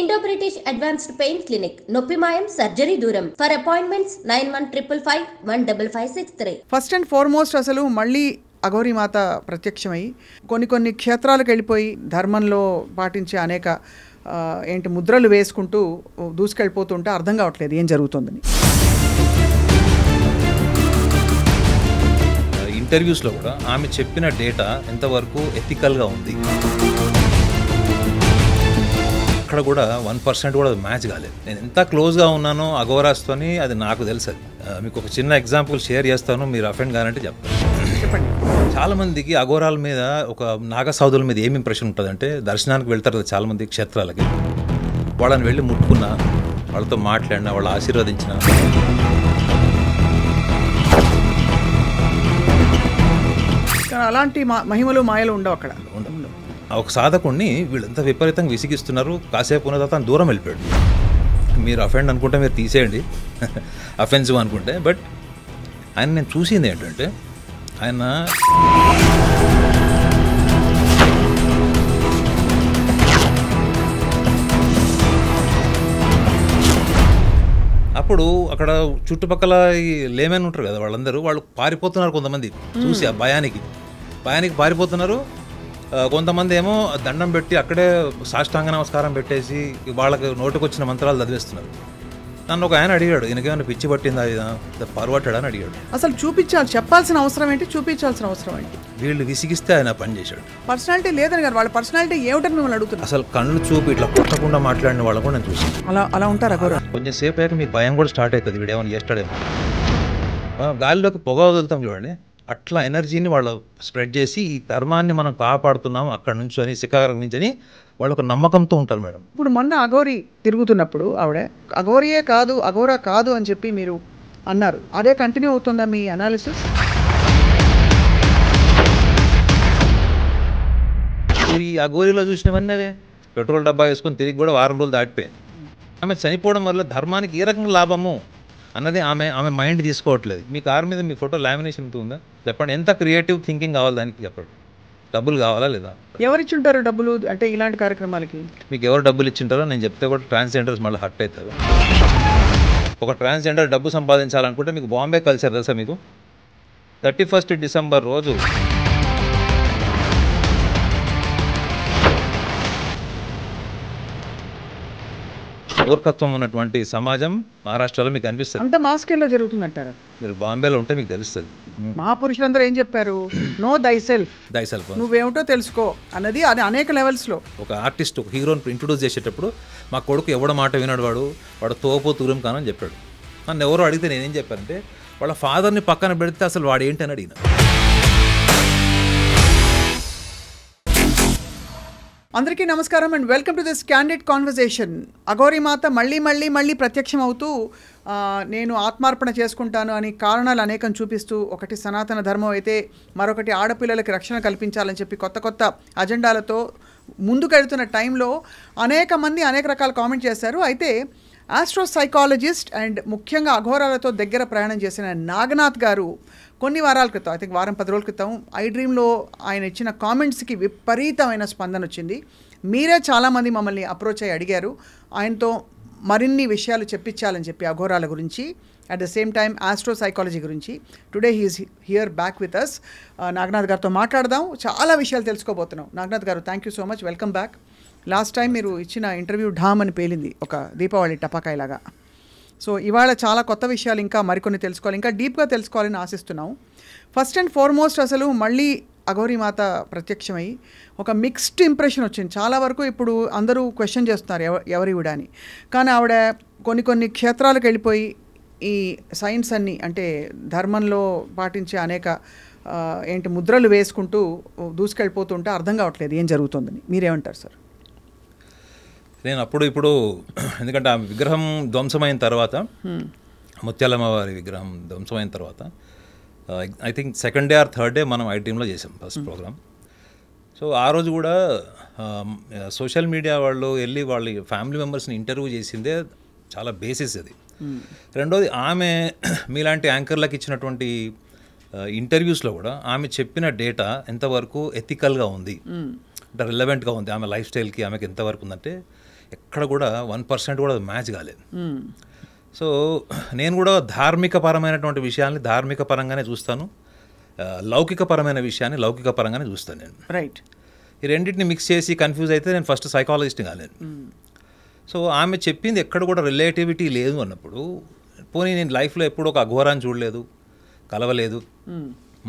Indo British Advanced Pain Clinic నొప్పి మాయం సర్జరీ దూరం for appointments nine one triple five one double five six three first and foremost అసలు మళ్ళీ మాత ప్రత్యక్షమై కొన్ని కొన్ని క్షేత్రాలకు వెళ్ళిపోయి ధర్మంలో పాటించే అనేక ఏంటి ముద్రలు వేసుకుంటూ దూసుకెళ్ళిపోతుంటే అర్థం కావట్లేదు ఏం జరుగుతుందని ఇంటర్వ్యూస్లో కూడా ఆమె చెప్పిన డేటా ఎంతవరకు ఎథికల్గా ఉంది ఎక్కడ కూడా వన్ పర్సెంట్ కూడా అది మ్యాచ్ కాలేదు నేను ఎంత క్లోజ్గా ఉన్నానో అగోరాస్తోని అది నాకు తెలుసు అది మీకు ఒక చిన్న ఎగ్జాంపుల్ షేర్ చేస్తాను మీరు అఫెండ్ కానంటే చెప్తాను చెప్పండి చాలామందికి అఘోరాల మీద ఒక నాగసౌదుల మీద ఏమి ఇంప్రెషన్ ఉంటుందంటే దర్శనానికి వెళ్తారు కదా చాలామంది క్షేత్రాలకి వాళ్ళని వెళ్ళి ముట్టుకున్నా వాళ్ళతో మాట్లాడినా వాళ్ళు ఆశీర్వదించిన అలాంటి మహిమలు మాయలు ఉండవు అక్కడ ఒక సాధకుడిని వీళ్ళంతా విపరీతంగా విసిగిస్తున్నారు కాసేపు ఉన్న తర్వాత దూరం వెళ్ళిపోయాడు మీరు అఫెండ్ అనుకుంటే మీరు తీసేయండి అఫెన్సివ్ అనుకుంటే బట్ ఆయన నేను చూసింది ఏంటంటే ఆయన అప్పుడు అక్కడ చుట్టుపక్కల లేమని ఉంటారు కదా వాళ్ళందరూ వాళ్ళు పారిపోతున్నారు కొంతమంది చూసి ఆ భయానికి భయానికి పారిపోతున్నారు కొంతమంది ఏమో దండం పెట్టి అక్కడే సాష్టాంగ నమస్కారం పెట్టేసి వాళ్ళకి నోటుకొచ్చిన మంత్రాలు చదివేస్తున్నారు నన్ను ఒక ఆయన అడిగాడు ఈయనకేమైనా పిచ్చి పట్టిందా ఇదా పర్వట్టాడు అని అడిగాడు అసలు చూపించాలి చెప్పాల్సిన అవసరం ఏంటి చూపించాల్సిన అవసరం ఏంటి వీళ్ళు విసిగిస్తే ఆయన పని చేశాడు పర్సనాలిటీ లేదని కదా వాళ్ళ పర్సనాలిటీ ఏమిటని మిమ్మల్ని అడుగుతున్నారు అసలు కళ్ళు చూపి ఇట్లా కొట్టకుండా మాట్లాడిన వాళ్ళు కూడా నేను చూసాను అలా అలా ఉంటారా గౌరవ కొంచెం సేపు అయ్యాక మీకు భయం కూడా స్టార్ట్ అవుతుంది వీడేమని చేస్తాడేమో గాలిలోకి పొగ వదులుతాం చూడండి అట్లా ఎనర్జీని వాళ్ళు స్ప్రెడ్ చేసి ఈ ధర్మాన్ని మనం కాపాడుతున్నాం అక్కడ నుంచి అని శిఖాగరం నుంచి అని వాళ్ళు ఒక నమ్మకంతో ఉంటారు మేడం ఇప్పుడు మొన్న అఘోరి తిరుగుతున్నప్పుడు ఆవిడ అఘోరియే కాదు అఘోరా కాదు అని చెప్పి మీరు అన్నారు అదే కంటిన్యూ అవుతుందా మీ అనాలిసిస్ ఈ అఘోరిలో చూసినవన్నీ అదే పెట్రోల్ డబ్బా వేసుకొని తిరిగి కూడా వారం రోజులు దాటిపోయింది ఆమె చనిపోవడం వల్ల ధర్మానికి ఏ రకంగా లాభము అన్నది ఆమె ఆమె మైండ్ తీసుకోవట్లేదు మీ కారు మీద మీ ఫోటో లామినేషన్తో ఉందా చెప్పండి ఎంత క్రియేటివ్ థింకింగ్ కావాలి దానికి చెప్పండి డబ్బులు కావాలా లేదా ఎవరు ఇచ్చింటారు డబ్బులు అంటే ఇలాంటి కార్యక్రమాలకి మీకు ఎవరు డబ్బులు ఇచ్చింటారో నేను చెప్తే కూడా ట్రాన్స్జెండర్స్ మళ్ళీ హర్ట్ అవుతారు ఒక ట్రాన్స్జెండర్ డబ్బు సంపాదించాలనుకుంటే మీకు బాంబే కల్చర్ తెలుసా మీకు థర్టీ ఫస్ట్ డిసెంబర్ రోజు మూర్ఖత్వం ఉన్నటువంటి సమాజం మహారాష్ట్రలో మీకు అనిపిస్తుంది అంత మాస్కేల్లో జరుగుతుందంటారు మీరు బాంబేలో ఉంటే మీకు తెలుస్తుంది మహాపురుషులందరూ ఏం చెప్పారు నో దై దైసెల్ దై నువ్వేమిటో తెలుసుకో అన్నది అది అనేక లెవెల్స్లో ఒక ఆర్టిస్ట్ ఒక హీరోని ఇంట్రొడ్యూస్ చేసేటప్పుడు మా కొడుకు ఎవడ మాట వినాడు వాడు వాడు తోపు తూరం కానని చెప్పాడు నన్ను ఎవరో అడిగితే నేనేం చెప్పానంటే వాళ్ళ ఫాదర్ని పక్కన పెడితే అసలు వాడు ఏంటని అడిగినా అందరికీ నమస్కారం and welcome to this candidate conversation Aghori Mata మళ్ళీ మళ్ళీ మళ్ళీ ప్రత్యక్షం అవుతూ నేను ఆత్మార్పణ చేసుకుంటాను అని కారణాలు అనేకం చూపిస్తూ ఒకటి సనాతన ధర్మం అయితే మరొకటి ఆడపిల్లలకి రక్షణ కల్పించాలని చెప్పి కొత్త కొత్త అజెండాలతో ముందుకెడుతున్న టైంలో అనేక మంది అనేక రకాల కామెంట్ చేశారు అయితే ఆస్ట్రో సైకాలజిస్ట్ అండ్ ముఖ్యంగా అఘోరాలతో దగ్గర ప్రయాణం చేసిన నాగనాథ్ గారు కొన్ని వారాల క్రితం ఐ థింక్ వారం పది రోజుల క్రితం ఐ డ్రీమ్లో ఆయన ఇచ్చిన కామెంట్స్కి విపరీతమైన స్పందన వచ్చింది మీరే చాలామంది మమ్మల్ని అప్రోచ్ అయ్యి అడిగారు ఆయనతో మరిన్ని విషయాలు చెప్పించాలని చెప్పి అఘోరాల గురించి at the same time astro psychology గురించి today he's here back with us Naganath గారితో మాట్లాడదాం చాలా విషయాలు తెలుసుకోబోతున్నాం Naganath garu thank you so much welcome back last time మీరు ఇచ్చిన ఇంటర్వ్యూ ఢామ్ అని పేలింది ఒక దీపావళి టపాకాయలాగా సో ఇవాళ చాలా కొత్త విషయాలు ఇంకా మరికొన్ని తెలుసుకోవాలి ఇంకా డీప్గా తెలుసుకోవాలని ఆశిస్తున్నాం ఫస్ట్ అండ్ ఫార్మోస్ట్ అసలు మళ్ళీ మాత ప్రత్యక్షమై ఒక మిక్స్డ్ ఇంప్రెషన్ వచ్చింది చాలా వరకు ఇప్పుడు అందరూ క్వశ్చన్ చేస్తున్నారు ఎవ ఎవరివిడ అని కానీ ఆవిడ కొన్ని కొన్ని క్షేత్రాలకు వెళ్ళిపోయి ఈ సైన్స్ అన్ని అంటే ధర్మంలో పాటించే అనేక ఏంటి ముద్రలు వేసుకుంటూ దూసుకెళ్ళిపోతుంటే అర్థం కావట్లేదు ఏం జరుగుతుందని మీరేమంటారు సార్ నేను అప్పుడు ఇప్పుడు ఎందుకంటే ఆ విగ్రహం ధ్వంసమైన తర్వాత ముత్యాలమ్మ వారి విగ్రహం ధ్వంసమైన తర్వాత I think second day or third day మనం ఐటీఎంలో చేసాం ఫస్ట్ ప్రోగ్రామ్ సో ఆ రోజు కూడా సోషల్ మీడియా వాళ్ళు వెళ్ళి వాళ్ళ ఫ్యామిలీ మెంబర్స్ని ఇంటర్వ్యూ చేసిందే చాలా బేసిస్ అది hmm. రెండోది ఆమె మీలాంటి యాంకర్లకు ఇచ్చినటువంటి ఇంటర్వ్యూస్లో కూడా ఆమె చెప్పిన డేటా ఎంతవరకు ఎథికల్గా ఉంది hmm. అంటే రిలవెంట్గా ఉంది ఆమె లైఫ్ స్టైల్కి ఆమెకి ఎంతవరకు ఉందంటే ఎక్కడ కూడా వన్ పర్సెంట్ కూడా అది మ్యాచ్ కాలేదు సో నేను కూడా ధార్మిక పరమైనటువంటి విషయాన్ని ధార్మిక పరంగానే చూస్తాను లౌకిక పరమైన విషయాన్ని లౌకిక పరంగానే చూస్తాను నేను రైట్ ఈ రెండింటిని మిక్స్ చేసి కన్ఫ్యూజ్ అయితే నేను ఫస్ట్ సైకాలజిస్ట్ కాలేను సో ఆమె చెప్పింది ఎక్కడ కూడా రిలేటివిటీ లేదు అన్నప్పుడు పోనీ నేను లైఫ్లో ఎప్పుడు ఒక అఘోరాన్ని చూడలేదు కలవలేదు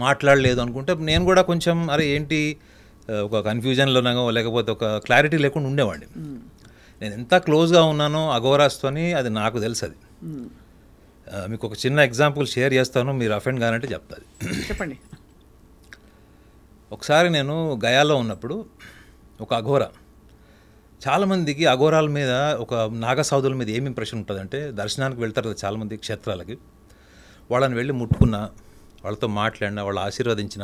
మాట్లాడలేదు అనుకుంటే నేను కూడా కొంచెం అరే ఏంటి ఒక కన్ఫ్యూజన్లోనో లేకపోతే ఒక క్లారిటీ లేకుండా ఉండేవాడిని నేను ఎంత క్లోజ్గా ఉన్నానో అఘోరాస్తోని అది నాకు తెలుసు అది మీకు ఒక చిన్న ఎగ్జాంపుల్ షేర్ చేస్తాను మీరు అఫెండ్ కానంటే చెప్తాది చెప్పండి ఒకసారి నేను గయాలో ఉన్నప్పుడు ఒక అఘోరా చాలామందికి అఘోరాల మీద ఒక నాగసాధుల మీద ఏమి ఇంప్రెషన్ ఉంటుందంటే దర్శనానికి వెళ్తారు కదా చాలామంది క్షేత్రాలకి వాళ్ళని వెళ్ళి ముట్టుకున్నా వాళ్ళతో మాట్లాడినా వాళ్ళు ఆశీర్వదించిన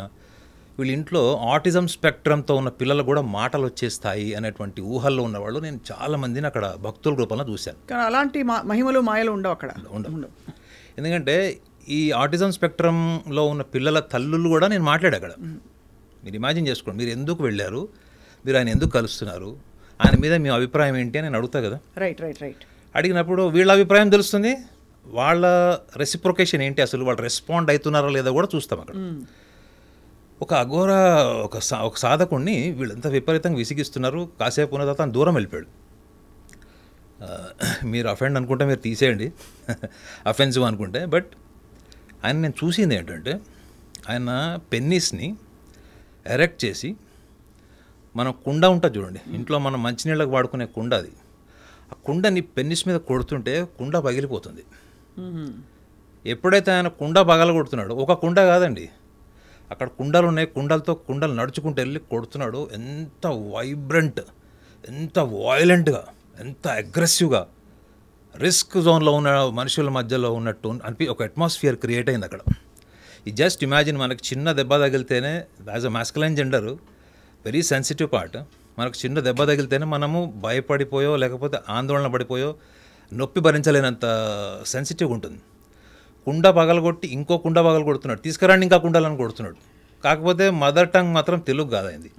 వీళ్ళ ఇంట్లో ఆటిజం స్పెక్ట్రంతో ఉన్న పిల్లలు కూడా మాటలు వచ్చేస్తాయి అనేటువంటి ఊహల్లో ఉన్నవాళ్ళు నేను చాలా మందిని అక్కడ భక్తుల రూపంలో చూశాను కానీ అలాంటి మహిమలు మాయలు ఉండవు అక్కడ ఉండవు ఎందుకంటే ఈ ఆటిజం స్పెక్ట్రంలో ఉన్న పిల్లల తల్లులు కూడా నేను మాట్లాడా అక్కడ మీరు ఇమాజిన్ చేసుకోండి మీరు ఎందుకు వెళ్ళారు మీరు ఆయన ఎందుకు కలుస్తున్నారు ఆయన మీద మీ అభిప్రాయం ఏంటి అని నేను అడుగుతా కదా రైట్ రైట్ రైట్ అడిగినప్పుడు వీళ్ళ అభిప్రాయం తెలుస్తుంది వాళ్ళ రెసిప్రొకేషన్ ఏంటి అసలు వాళ్ళు రెస్పాండ్ అవుతున్నారా లేదా కూడా చూస్తాం అక్కడ ఒక అఘోర ఒక సా ఒక సాధకుణ్ణి వీళ్ళంతా విపరీతంగా విసిగిస్తున్నారు కాసేపు ఉన్న తర్వాత దూరం వెళ్ళిపోయాడు మీరు అఫెండ్ అనుకుంటే మీరు తీసేయండి అఫెన్సివ్ అనుకుంటే బట్ ఆయన నేను చూసింది ఏంటంటే ఆయన పెన్నిస్ని ఎరెక్ట్ చేసి మన కుండ ఉంటుంది చూడండి ఇంట్లో మనం మంచినీళ్ళకి వాడుకునే కుండ అది ఆ కుండని పెన్నిస్ మీద కొడుతుంటే కుండ పగిలిపోతుంది ఎప్పుడైతే ఆయన కుండ పగల కొడుతున్నాడో ఒక కుండ కాదండి అక్కడ కుండలు ఉన్నాయి కుండలతో కుండలు నడుచుకుంటూ వెళ్ళి కొడుతున్నాడు ఎంత వైబ్రెంట్ ఎంత వాయిలెంట్గా ఎంత అగ్రెసివ్గా రిస్క్ జోన్లో ఉన్న మనుషుల మధ్యలో ఉన్నట్టు అనిపి ఒక అట్మాస్ఫియర్ క్రియేట్ అయింది అక్కడ ఈ జస్ట్ ఇమాజిన్ మనకు చిన్న దెబ్బ తగిలితేనే as a masculine gender very sensitive part మనకు చిన్న దెబ్బ తగిలితేనే మనము భయపడిపోయో లేకపోతే ఆందోళన పడిపోయో నొప్పి భరించలేనంత సెన్సిటివ్ ఉంటుంది కుండ పగలగొట్టి ఇంకో కుండ పగలగొడుతున్నాడు తీసుకురండి ఇంకా కుండలను కొడుతున్నాడు కాకపోతే మదర్ టంగ్ మాత్రం తెలుగు కాదైంది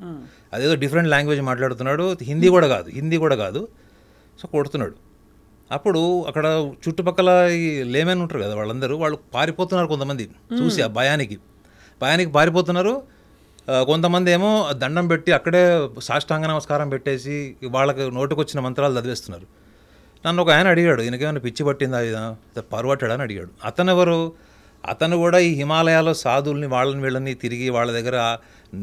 అదేదో డిఫరెంట్ లాంగ్వేజ్ మాట్లాడుతున్నాడు హిందీ కూడా కాదు హిందీ కూడా కాదు సో కొడుతున్నాడు అప్పుడు అక్కడ చుట్టుపక్కల లేమెన్ ఉంటారు కదా వాళ్ళందరూ వాళ్ళు పారిపోతున్నారు కొంతమంది చూసి ఆ భయానికి భయానికి పారిపోతున్నారు కొంతమంది ఏమో దండం పెట్టి అక్కడే సాష్టాంగ నమస్కారం పెట్టేసి వాళ్ళకి నోటుకొచ్చిన మంత్రాలు చదివేస్తున్నారు నన్ను ఒక ఆయన అడిగాడు ఈయనకేమైనా పిచ్చి పట్టిందా ఇదా పరువట్టాడు అని అడిగాడు ఎవరు అతను కూడా ఈ హిమాలయాలో సాధువుల్ని వాళ్ళని వీళ్ళని తిరిగి వాళ్ళ దగ్గర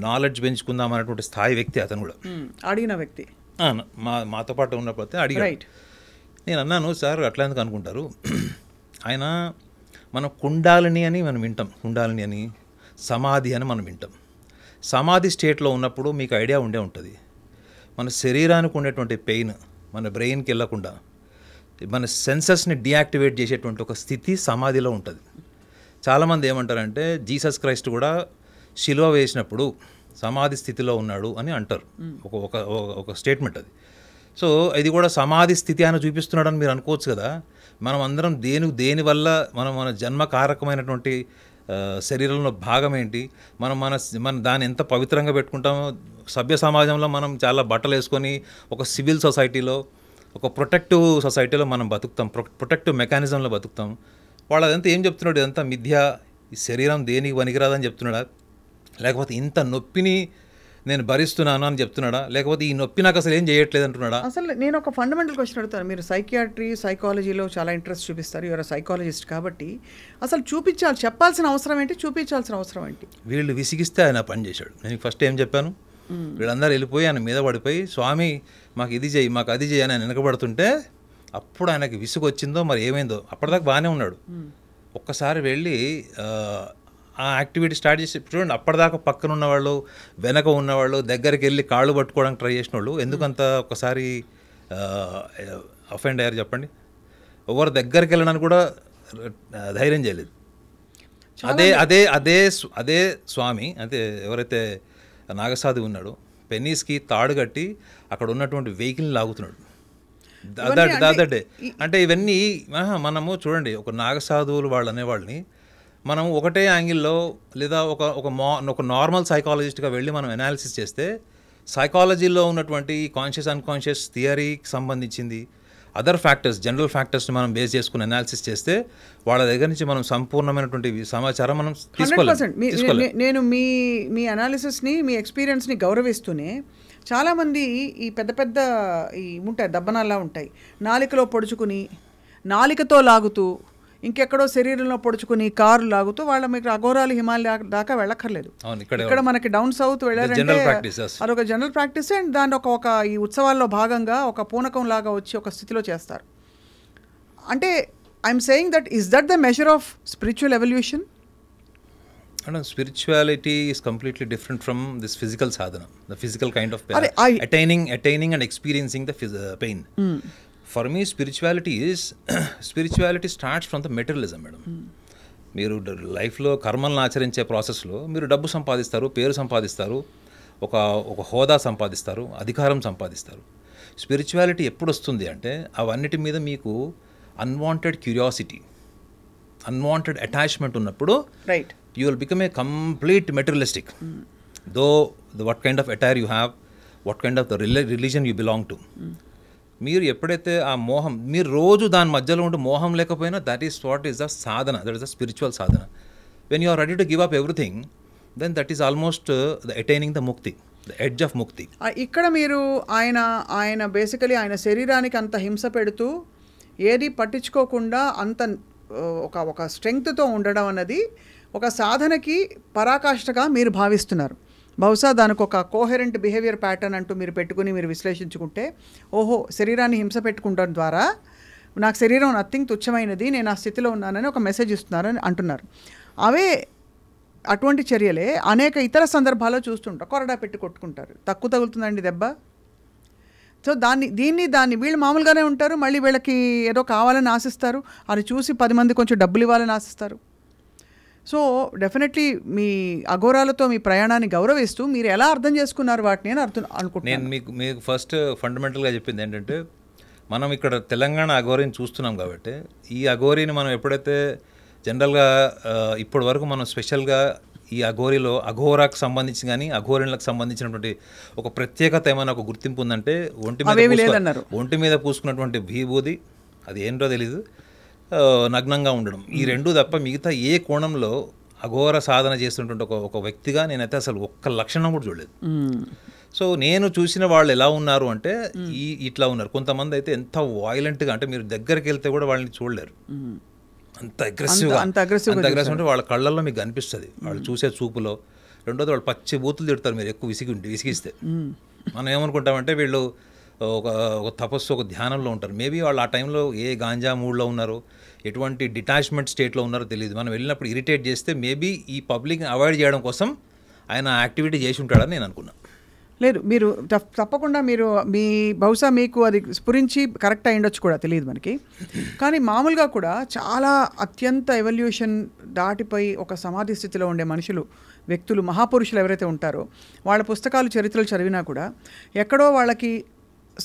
నాలెడ్జ్ పెంచుకుందాం అనేటువంటి స్థాయి వ్యక్తి అతను కూడా అడిగిన వ్యక్తి మా మాతో పాటు ఉన్నప్పుడు అడిగాడు నేను అన్నాను సార్ అట్లా ఎందుకు అనుకుంటారు ఆయన మన కుండాలని అని మనం వింటాం కుండాలని అని సమాధి అని మనం వింటాం సమాధి స్టేట్లో ఉన్నప్పుడు మీకు ఐడియా ఉండే ఉంటుంది మన శరీరానికి ఉండేటువంటి పెయిన్ మన బ్రెయిన్కి వెళ్ళకుండా మన సెన్సెస్ని డియాక్టివేట్ చేసేటువంటి ఒక స్థితి సమాధిలో ఉంటుంది చాలామంది ఏమంటారంటే జీసస్ క్రైస్ట్ కూడా శిలువ వేసినప్పుడు సమాధి స్థితిలో ఉన్నాడు అని అంటారు ఒక ఒక ఒక స్టేట్మెంట్ అది సో ఇది కూడా సమాధి స్థితి ఆయన చూపిస్తున్నాడు అని మీరు అనుకోవచ్చు కదా మనం అందరం దేని దేనివల్ల మనం మన జన్మ కారకమైనటువంటి శరీరంలో భాగం ఏంటి మనం మన మన దాన్ని ఎంత పవిత్రంగా పెట్టుకుంటామో సభ్య సమాజంలో మనం చాలా బట్టలు వేసుకొని ఒక సివిల్ సొసైటీలో ఒక ప్రొటెక్టివ్ సొసైటీలో మనం బతుకుతాం ప్రొటెక్టివ్ మెకానిజంలో బతుకుతాం వాళ్ళు అదంతా ఏం చెప్తున్నాడు ఇదంతా మిథ్య ఈ శరీరం దేనికి పనికిరాదని చెప్తున్నాడా లేకపోతే ఇంత నొప్పిని నేను భరిస్తున్నాను అని చెప్తున్నాడా లేకపోతే ఈ నొప్పి నాకు అసలు ఏం చేయట్లేదు అంటున్నాడా అసలు నేను ఒక ఫండమెంటల్ క్వశ్చన్ అడుగుతాను మీరు సైకియాట్రీ సైకాలజీలో చాలా ఇంట్రెస్ట్ చూపిస్తారు యువర్ సైకాలజిస్ట్ కాబట్టి అసలు చూపించాలి చెప్పాల్సిన అవసరం ఏంటి చూపించాల్సిన అవసరం ఏంటి వీళ్ళు విసిగిస్తే ఆయన పని చేశాడు నేను ఫస్ట్ ఏం చెప్పాను వీళ్ళందరూ వెళ్ళిపోయి ఆయన మీద పడిపోయి స్వామి మాకు ఇది చేయి మాకు అది చేయి అని ఆయన వెనకబడుతుంటే అప్పుడు ఆయనకి విసుగు వచ్చిందో మరి ఏమైందో అప్పటిదాకా బాగానే ఉన్నాడు ఒక్కసారి వెళ్ళి ఆ యాక్టివిటీ స్టార్ట్ చేసి చూడండి అప్పటిదాకా పక్కన ఉన్నవాళ్ళు వెనక ఉన్నవాళ్ళు దగ్గరికి వెళ్ళి కాళ్ళు పట్టుకోవడానికి ట్రై చేసిన వాళ్ళు ఎందుకంత ఒకసారి అఫెండ్ అయ్యారు చెప్పండి ఎవరు దగ్గరికి వెళ్ళడానికి కూడా ధైర్యం చేయలేదు అదే అదే అదే అదే స్వామి అంటే ఎవరైతే నాగసాది ఉన్నాడు పెన్నీస్కి తాడు కట్టి అక్కడ ఉన్నటువంటి వెహికల్ని లాగుతున్నాడు దాదాడే అంటే ఇవన్నీ మనము చూడండి ఒక నాగసాధువులు వాళ్ళు అనేవాళ్ళని మనం ఒకటే యాంగిల్లో లేదా ఒక ఒక మా ఒక నార్మల్ సైకాలజిస్ట్గా వెళ్ళి మనం అనాలిసిస్ చేస్తే సైకాలజీలో ఉన్నటువంటి కాన్షియస్ అన్కాన్షియస్ థియరీకి సంబంధించింది అదర్ ఫ్యాక్టర్స్ జనరల్ ఫ్యాక్టర్స్ని మనం బేస్ చేసుకుని అనాలిసిస్ చేస్తే వాళ్ళ దగ్గర నుంచి మనం సంపూర్ణమైనటువంటి సమాచారం మనం తీసుకోవాలి నేను మీ మీ అనాలిసిస్ని మీ ఎక్స్పీరియన్స్ని గౌరవిస్తూనే చాలామంది ఈ పెద్ద పెద్ద ఈ ఉంటాయి దబ్బనాల్లా ఉంటాయి నాలికలో పొడుచుకుని నాలికతో లాగుతూ ఇంకెక్కడో శరీరంలో పొడుచుకుని కారు లాగుతూ వాళ్ళ మీకు అఘోరాలు హిమాలయ దాకా వెళ్ళక్కర్లేదు ఇక్కడ మనకి డౌన్ సౌత్ వెళ్ళారంటే అదొక జనరల్ ప్రాక్టీస్ అండ్ దాని ఒక ఒక ఈ ఉత్సవాల్లో భాగంగా ఒక పూనకం లాగా వచ్చి ఒక స్థితిలో చేస్తారు అంటే I'm saying that is that the measure of spiritual evolution and spirituality is completely different from this physical sadhana the physical kind of attaining attaining and experiencing the pain for me spirituality is spirituality starts from the materialism madam మీరు లైఫ్లో కర్మలను ఆచరించే ప్రాసెస్లో మీరు డబ్బు సంపాదిస్తారు పేరు సంపాదిస్తారు ఒక ఒక హోదా సంపాదిస్తారు అధికారం సంపాదిస్తారు స్పిరిచువాలిటీ ఎప్పుడు వస్తుంది అంటే అవన్నిటి మీద మీకు అన్వాంటెడ్ క్యూరియాసిటీ అన్వాంటెడ్ అటాచ్మెంట్ ఉన్నప్పుడు right you will become a complete materialistic though what kind of attire you have what kind of the religion you belong to మీరు ఎప్పుడైతే ఆ మోహం మీరు రోజు దాని మధ్యలో ఉండి మోహం లేకపోయినా that is what is the sadhana that is the spiritual sadhana when you are ready to give up everything then that is almost the attaining the mukti the edge of mukti ఇక్కడ మీరు ఆయన ఆయన బేసికలీ ఆయన శరీరానికి అంత హింస పెడుతూ ఏది పట్టించుకోకుండా అంత ఒక ఒక స్ట్రెంగ్త్తో ఉండడం అన్నది ఒక సాధనకి పరాకాష్ఠగా మీరు భావిస్తున్నారు బహుశా దానికి ఒక కోహెరెంట్ బిహేవియర్ ప్యాటర్న్ అంటూ మీరు పెట్టుకుని మీరు విశ్లేషించుకుంటే ఓహో శరీరాన్ని హింస పెట్టుకుంటాం ద్వారా నాకు శరీరం నథింగ్ తుచ్చమైనది నేను ఆ స్థితిలో ఉన్నానని ఒక మెసేజ్ ఇస్తున్నారని అంటున్నారు అవే అటువంటి చర్యలే అనేక ఇతర సందర్భాల్లో చూస్తుంటారు కొరడా పెట్టి కొట్టుకుంటారు తక్కువ తగులుతుందండి దెబ్బ సో దాన్ని దీన్ని దాన్ని వీళ్ళు మామూలుగానే ఉంటారు మళ్ళీ వీళ్ళకి ఏదో కావాలని ఆశిస్తారు అది చూసి పది మంది కొంచెం డబ్బులు ఇవ్వాలని ఆశిస్తారు సో డెఫినెట్లీ మీ అఘోరాలతో మీ ప్రయాణాన్ని గౌరవిస్తూ మీరు ఎలా అర్థం చేసుకున్నారు వాటిని అని అర్థం అనుకుంటున్నాను నేను మీకు మీకు ఫస్ట్ ఫండమెంటల్గా చెప్పింది ఏంటంటే మనం ఇక్కడ తెలంగాణ అఘోరిని చూస్తున్నాం కాబట్టి ఈ అఘోరిని మనం ఎప్పుడైతే జనరల్గా ఇప్పటి వరకు మనం స్పెషల్గా ఈ అఘోరిలో అఘోరాకు సంబంధించి కానీ అఘోరీలకు సంబంధించినటువంటి ఒక ప్రత్యేకత ఏమైనా ఒక గుర్తింపు ఉందంటే ఒంటి మీద ఒంటి మీద పూసుకున్నటువంటి భీభూది అది ఏంటో తెలీదు నగ్నంగా ఉండడం ఈ రెండు తప్ప మిగతా ఏ కోణంలో అఘోర సాధన చేస్తుంటే ఒక ఒక వ్యక్తిగా నేనైతే అసలు ఒక్క లక్షణం కూడా చూడలేదు సో నేను చూసిన వాళ్ళు ఎలా ఉన్నారు అంటే ఈ ఇట్లా ఉన్నారు కొంతమంది అయితే ఎంత వాయిలెంట్గా అంటే మీరు దగ్గరికి వెళ్తే కూడా వాళ్ళని చూడలేరు అంత అగ్రెసివ్గా అంత అగ్రెసివ్ అంత అగ్రెసివ్ అంటే వాళ్ళ కళ్ళల్లో మీకు కనిపిస్తుంది వాళ్ళు చూసే చూపులో రెండోది వాళ్ళు పచ్చి బూతులు తిడతారు మీరు ఎక్కువ విసిగి ఉండి విసిగిస్తే మనం ఏమనుకుంటామంటే వీళ్ళు ఒక ఒక తపస్సు ఒక ధ్యానంలో ఉంటారు మేబీ వాళ్ళు ఆ టైంలో ఏ గాంజా మూడ్లో ఉన్నారో ఎటువంటి డిటాచ్మెంట్ స్టేట్లో ఉన్నారో తెలియదు మనం వెళ్ళినప్పుడు ఇరిటేట్ చేస్తే మేబీ ఈ పబ్లిక్ని అవాయిడ్ చేయడం కోసం ఆయన యాక్టివిటీ చేసి ఉంటాడని నేను అనుకున్నాను లేదు మీరు తప్పకుండా మీరు మీ బహుశా మీకు అది స్ఫురించి కరెక్ట్ అయ్యుండొచ్చు ఉండొచ్చు కూడా తెలియదు మనకి కానీ మామూలుగా కూడా చాలా అత్యంత ఎవల్యూషన్ దాటిపోయి ఒక సమాధి స్థితిలో ఉండే మనుషులు వ్యక్తులు మహాపురుషులు ఎవరైతే ఉంటారో వాళ్ళ పుస్తకాలు చరిత్రలు చదివినా కూడా ఎక్కడో వాళ్ళకి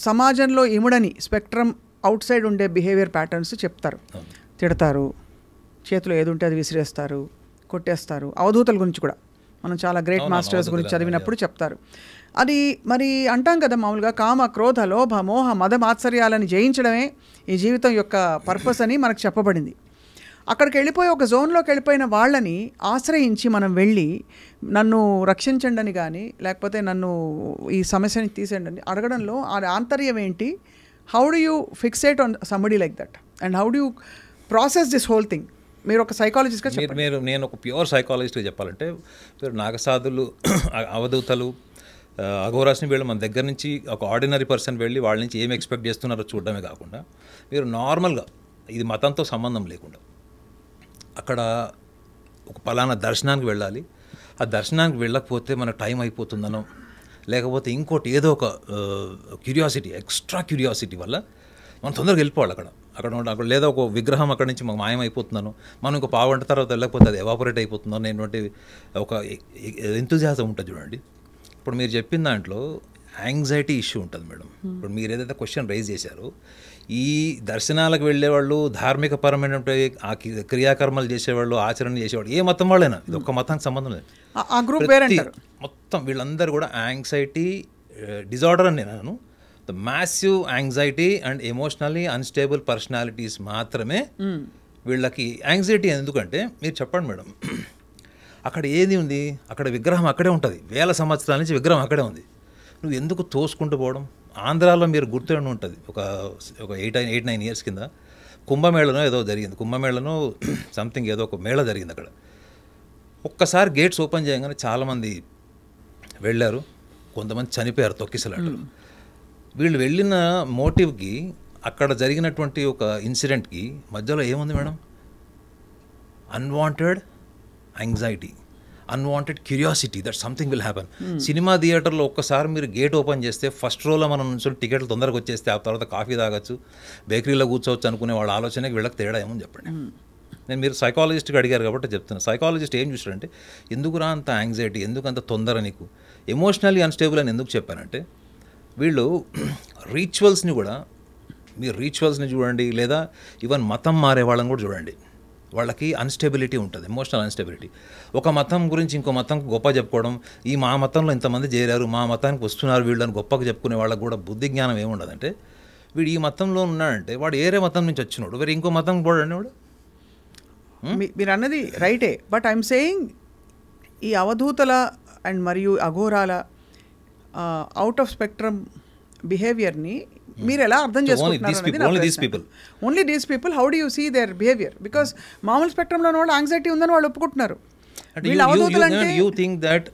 సమాజంలో ఇముడని స్పెక్ట్రమ్ అవుట్ సైడ్ ఉండే బిహేవియర్ ప్యాటర్న్స్ చెప్తారు తిడతారు చేతిలో ఏది ఉంటే అది విసిరేస్తారు కొట్టేస్తారు అవధూతల గురించి కూడా మనం చాలా గ్రేట్ మాస్టర్స్ గురించి చదివినప్పుడు చెప్తారు అది మరి అంటాం కదా మామూలుగా కామ క్రోధ లోభ మోహ మద మాత్సర్యాలని జయించడమే ఈ జీవితం యొక్క పర్పస్ అని మనకు చెప్పబడింది అక్కడికి వెళ్ళిపోయి ఒక జోన్లోకి వెళ్ళిపోయిన వాళ్ళని ఆశ్రయించి మనం వెళ్ళి నన్ను రక్షించండి అని కానీ లేకపోతే నన్ను ఈ సమస్యని తీసేయండి అని అడగడంలో ఆ ఆంతర్యం ఏంటి how do you fixate on somebody like that and how do you process this whole thing మీరు ఒక సైకాలజిస్ట్గా మీరు నేను ఒక ప్యూర్ సైకాలజిస్ట్గా చెప్పాలంటే మీరు నాగసాధులు అవధూతలు అఘోరాశిని వీళ్ళు మన దగ్గర నుంచి ఒక ఆర్డినరీ పర్సన్ వెళ్ళి వాళ్ళ నుంచి ఏం ఎక్స్పెక్ట్ చేస్తున్నారో చూడడమే కాకుండా మీరు నార్మల్గా ఇది మతంతో సంబంధం లేకుండా అక్కడ ఒక పలానా దర్శనానికి వెళ్ళాలి ఆ దర్శనానికి వెళ్ళకపోతే మనకు టైం అయిపోతుందనో లేకపోతే ఇంకోటి ఏదో ఒక క్యూరియాసిటీ ఎక్స్ట్రా క్యూరియాసిటీ వల్ల మనం తొందరగా వెళ్ళిపోవాలి అక్కడ అక్కడ అక్కడ లేదా ఒక విగ్రహం అక్కడ నుంచి మాకు మాయమైపోతున్నాను మనం ఇంకో పావంట తర్వాత వెళ్ళకపోతే అది ఎవాపరేట్ అయిపోతుందో అనేటువంటి ఒక ఎంతుజాసం ఉంటుంది చూడండి ఇప్పుడు మీరు చెప్పిన దాంట్లో యాంగ్జైటీ ఇష్యూ ఉంటుంది మేడం hmm. ఇప్పుడు మీరు ఏదైతే క్వశ్చన్ రైజ్ చేశారు ఈ దర్శనాలకు వెళ్ళేవాళ్ళు ధార్మిక పరమైన ఆ క్రియాకర్మలు చేసేవాళ్ళు ఆచరణ చేసేవాళ్ళు ఏ మతం వాళ్ళైనా ఇది ఒక మతానికి సంబంధం లేదు ఆ గ్రూప్ మొత్తం వీళ్ళందరూ కూడా యాంగ్జైటీ డిజార్డర్ అని నేను the massive anxiety and emotionally unstable personalities మాత్రమే వీళ్ళకి యాంగ్జైటీ ఎందుకంటే మీరు చెప్పండి మేడం అక్కడ ఏది ఉంది అక్కడ విగ్రహం అక్కడే ఉంటుంది వేల సంవత్సరాల నుంచి విగ్రహం అక్కడే ఉంది నువ్వు ఎందుకు తోసుకుంటూ పోవడం ఆంధ్రాలో మీరు గుర్తుండి ఉంటుంది ఒక ఒక ఎయిట్ ఎయిట్ నైన్ ఇయర్స్ కింద కుంభమేళనో ఏదో జరిగింది కుంభమేళనో సంథింగ్ ఏదో ఒక మేళ జరిగింది అక్కడ ఒక్కసారి గేట్స్ ఓపెన్ చేయగానే చాలామంది వెళ్ళారు కొంతమంది చనిపోయారు తొక్కిసలాటలు వీళ్ళు వెళ్ళిన మోటివ్కి అక్కడ జరిగినటువంటి ఒక ఇన్సిడెంట్కి మధ్యలో ఏముంది madam unwanted anxiety unwanted curiosity that something will happen cinema థియేటర్లో ఒక్కసారి మీరు గేట్ ఓపెన్ చేస్తే ఫస్ట్ రోలో మనం నుంచి టికెట్లు తొందరగా వచ్చేస్తే ఆ తర్వాత కాఫీ తాగొచ్చు బేకరీలో కూర్చోవచ్చు అనుకునే వాళ్ళ ఆలోచనకి వీళ్ళకి తేడా ఏమో చెప్పండి నేను మీరు సైకాలజిస్ట్కి అడిగారు కాబట్టి చెప్తున్నాను సైకాలజిస్ట్ ఏం చూసాడంటే ఎందుకురా అంత యాంగ్జైటీ ఎందుకు అంత తొందర నీకు ఎమోషనల్లీ అన్స్టేబుల్ అని ఎందుకు చెప్పానంటే వీళ్ళు రీచువల్స్ని కూడా మీరు రీచువల్స్ని చూడండి లేదా ఈవెన్ మతం మారే వాళ్ళని కూడా చూడండి వాళ్ళకి అన్స్టెబిలిటీ ఉంటుంది ఎమోషనల్ అన్స్టెబిలిటీ ఒక మతం గురించి ఇంకో మతం గొప్ప చెప్పుకోవడం ఈ మా మతంలో ఇంతమంది చేరారు మా మతానికి వస్తున్నారు వీళ్ళని గొప్పగా చెప్పుకునే వాళ్ళకి కూడా బుద్ధి జ్ఞానం ఏముండదంటే వీడు ఈ మతంలో ఉన్నాడంటే వాడు ఏరే మతం నుంచి వచ్చినాడు వేరే ఇంకో మతం కూడా వాడు మీరు అన్నది రైటే బట్ ఐఎమ్ సేయింగ్ ఈ అవధూతల అండ్ మరియు అఘోరాల అవుట్ ఆఫ్ స్పెక్ట్రమ్ బిహేవియర్ని Hmm. మీరు ఎలా అర్థం చేసుకుంటున్నారు only these people how do you see their behaviour because మామూలు స్పెక్ట్రంలో వాళ్ళు యాంగ్జైటీ ఉందని వాళ్ళు ఒప్పుకుంటున్నారు you think that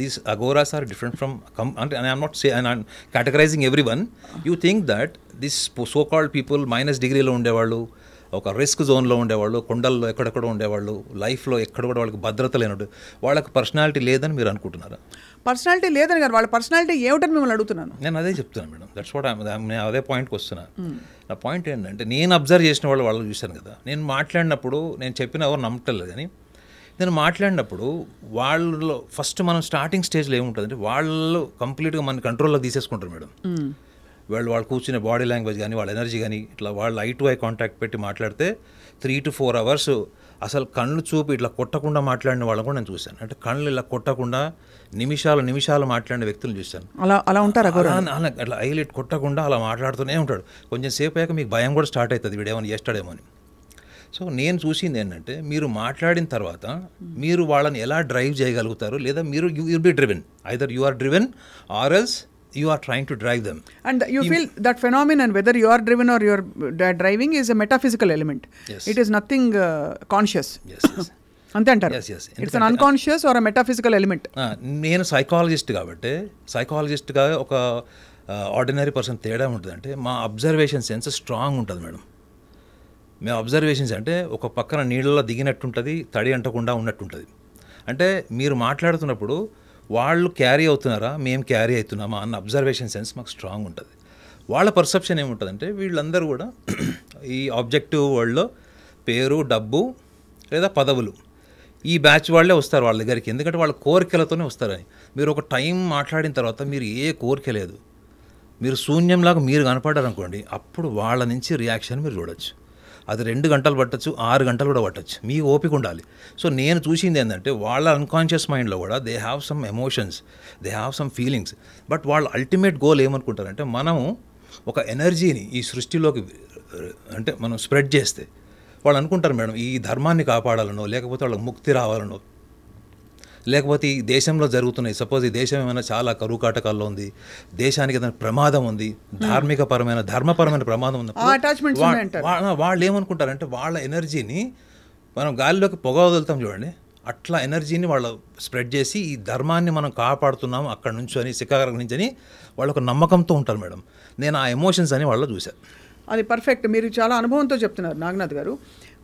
these Aghoras are different from అంటే I'm not say I categorising every one you think that this so called people minus డిగ్రీలో ఉండేవాళ్ళు ఒక రిస్క్ జోన్లో ఉండేవాళ్ళు కొండల్లో ఎక్కడెక్కడ ఉండేవాళ్ళు లైఫ్లో ఎక్కడ కూడా వాళ్ళకి భద్రత లేనట్టు వాళ్ళకి పర్సనాలిటీ లేదని మీరు అనుకుంటున్నారా పర్సనాలిటీ లేదని కదా వాళ్ళ పర్సనాలిటీ ఏమిటని మిమ్మల్ని అడుగుతున్నాను నేను అదే చెప్తున్నాను మేడం దట్స్ వాట్ నేను అదే పాయింట్కి వస్తున్నాను నా పాయింట్ ఏంటంటే నేను అబ్జర్వ్ చేసిన వాళ్ళు వాళ్ళు చూశాను కదా నేను మాట్లాడినప్పుడు నేను చెప్పిన ఎవరు నమ్మటలేదు కానీ నేను మాట్లాడినప్పుడు వాళ్ళలో ఫస్ట్ మనం స్టార్టింగ్ స్టేజ్లో ఏముంటుందంటే వాళ్ళు కంప్లీట్గా మన కంట్రోల్లో తీసేసుకుంటారు మేడం వాళ్ళు వాళ్ళు కూర్చునే బాడీ లాంగ్వేజ్ కానీ వాళ్ళ ఎనర్జీ కానీ ఇట్లా వాళ్ళు ఐ టు ఐ కాంటాక్ట్ పెట్టి మాట్లాడితే త్రీ టు ఫోర్ అవర్స్ అసలు కళ్ళు చూపు ఇట్లా కొట్టకుండా మాట్లాడిన వాళ్ళని కూడా నేను చూశాను అంటే కళ్ళు ఇలా కొట్టకుండా నిమిషాలు నిమిషాలు మాట్లాడిన వ్యక్తులను చూశాను అలా అలా ఉంటారు అట్లా ఐలెట్ కొట్టకుండా అలా మాట్లాడుతూనే ఉంటాడు కొంచెం సేపు అయ్యాక మీకు భయం కూడా స్టార్ట్ అవుతుంది వీడేమని చేస్తాడేమో అని సో నేను చూసింది ఏంటంటే మీరు మాట్లాడిన తర్వాత మీరు వాళ్ళని ఎలా డ్రైవ్ చేయగలుగుతారు లేదా మీరు you will be driven either you are driven or else you are trying to drive them and you feel that phenomenon and whether are are or or are driving is a metaphysical element it is nothing conscious అంతే అంటారు it's un unconscious or metaphysical element నేను psychologist కాబట్టి సైకాలజిస్ట్గా ఒక ordinary person తేడా ఉంటుంది అంటే మా అబ్జర్వేషన్ సెన్స్ స్ట్రాంగ్ ఉంటుంది మేడం మేము అబ్జర్వేషన్స్ అంటే ఒక పక్కన నీళ్ళలో దిగినట్టుంటుంది తడి అంటకుండా ఉన్నట్టుంటుంది అంటే మీరు మాట్లాడుతున్నప్పుడు వాళ్ళు క్యారీ అవుతున్నారా మేము క్యారీ అవుతున్నామా అన్న అబ్జర్వేషన్ సెన్స్ మాకు స్ట్రాంగ్ ఉంటుంది వాళ్ళ పర్సెప్షన్ ఏముంటుందంటే వీళ్ళందరూ కూడా ఈ ఆబ్జెక్టివ్ వరల్డ్లో పేరు డబ్బు లేదా పదవులు ఈ బ్యాచ్ వాళ్ళే వస్తారు వాళ్ళ దగ్గరికి ఎందుకంటే వాళ్ళ కోరికలతోనే వస్తారని మీరు ఒక టైం మాట్లాడిన తర్వాత మీరు ఏ కోరిక లేదు మీరు శూన్యంలాగా మీరు కనపడారనుకోండి అప్పుడు వాళ్ళ నుంచి రియాక్షన్ మీరు చూడొచ్చు అది రెండు గంటలు పట్టచ్చు ఆరు గంటలు కూడా పట్టచ్చు మీ ఓపిక ఉండాలి సో నేను చూసింది ఏంటంటే వాళ్ళ అన్కాన్షియస్ మైండ్లో కూడా they have some emotions they have some feelings but వాళ్ళ అల్టిమేట్ గోల్ ఏమనుకుంటారంటే మనం ఒక ఎనర్జీని ఈ సృష్టిలోకి అంటే మనం స్ప్రెడ్ చేస్తే వాళ్ళు అనుకుంటారు మేడం ఈ ధర్మాన్ని కాపాడాలనో లేకపోతే వాళ్ళకి ముక్తి రావాలనో లేకపోతే ఈ దేశంలో జరుగుతున్నాయి సపోజ్ ఈ దేశం ఏమైనా చాలా కరువు కాటకాల్లో ఉంది దేశానికి ఏదైనా ప్రమాదం ఉంది ధార్మిక పరమైన ధర్మపరమైన ప్రమాదం ఉంది వాళ్ళు ఏమనుకుంటారంటే వాళ్ళ ఎనర్జీని మనం గాలిలోకి పొగ వదులుతాం చూడండి అట్లా ఎనర్జీని వాళ్ళు స్ప్రెడ్ చేసి ఈ ధర్మాన్ని మనం కాపాడుతున్నాం అక్కడ నుంచి అని శిఖాగరం నుంచి అని వాళ్ళు ఒక నమ్మకంతో ఉంటారు మేడం నేను ఆ ఎమోషన్స్ అని వాళ్ళు చూశాను అది పర్ఫెక్ట్ మీరు చాలా అనుభవంతో చెప్తున్నారు నాగనాథ్ గారు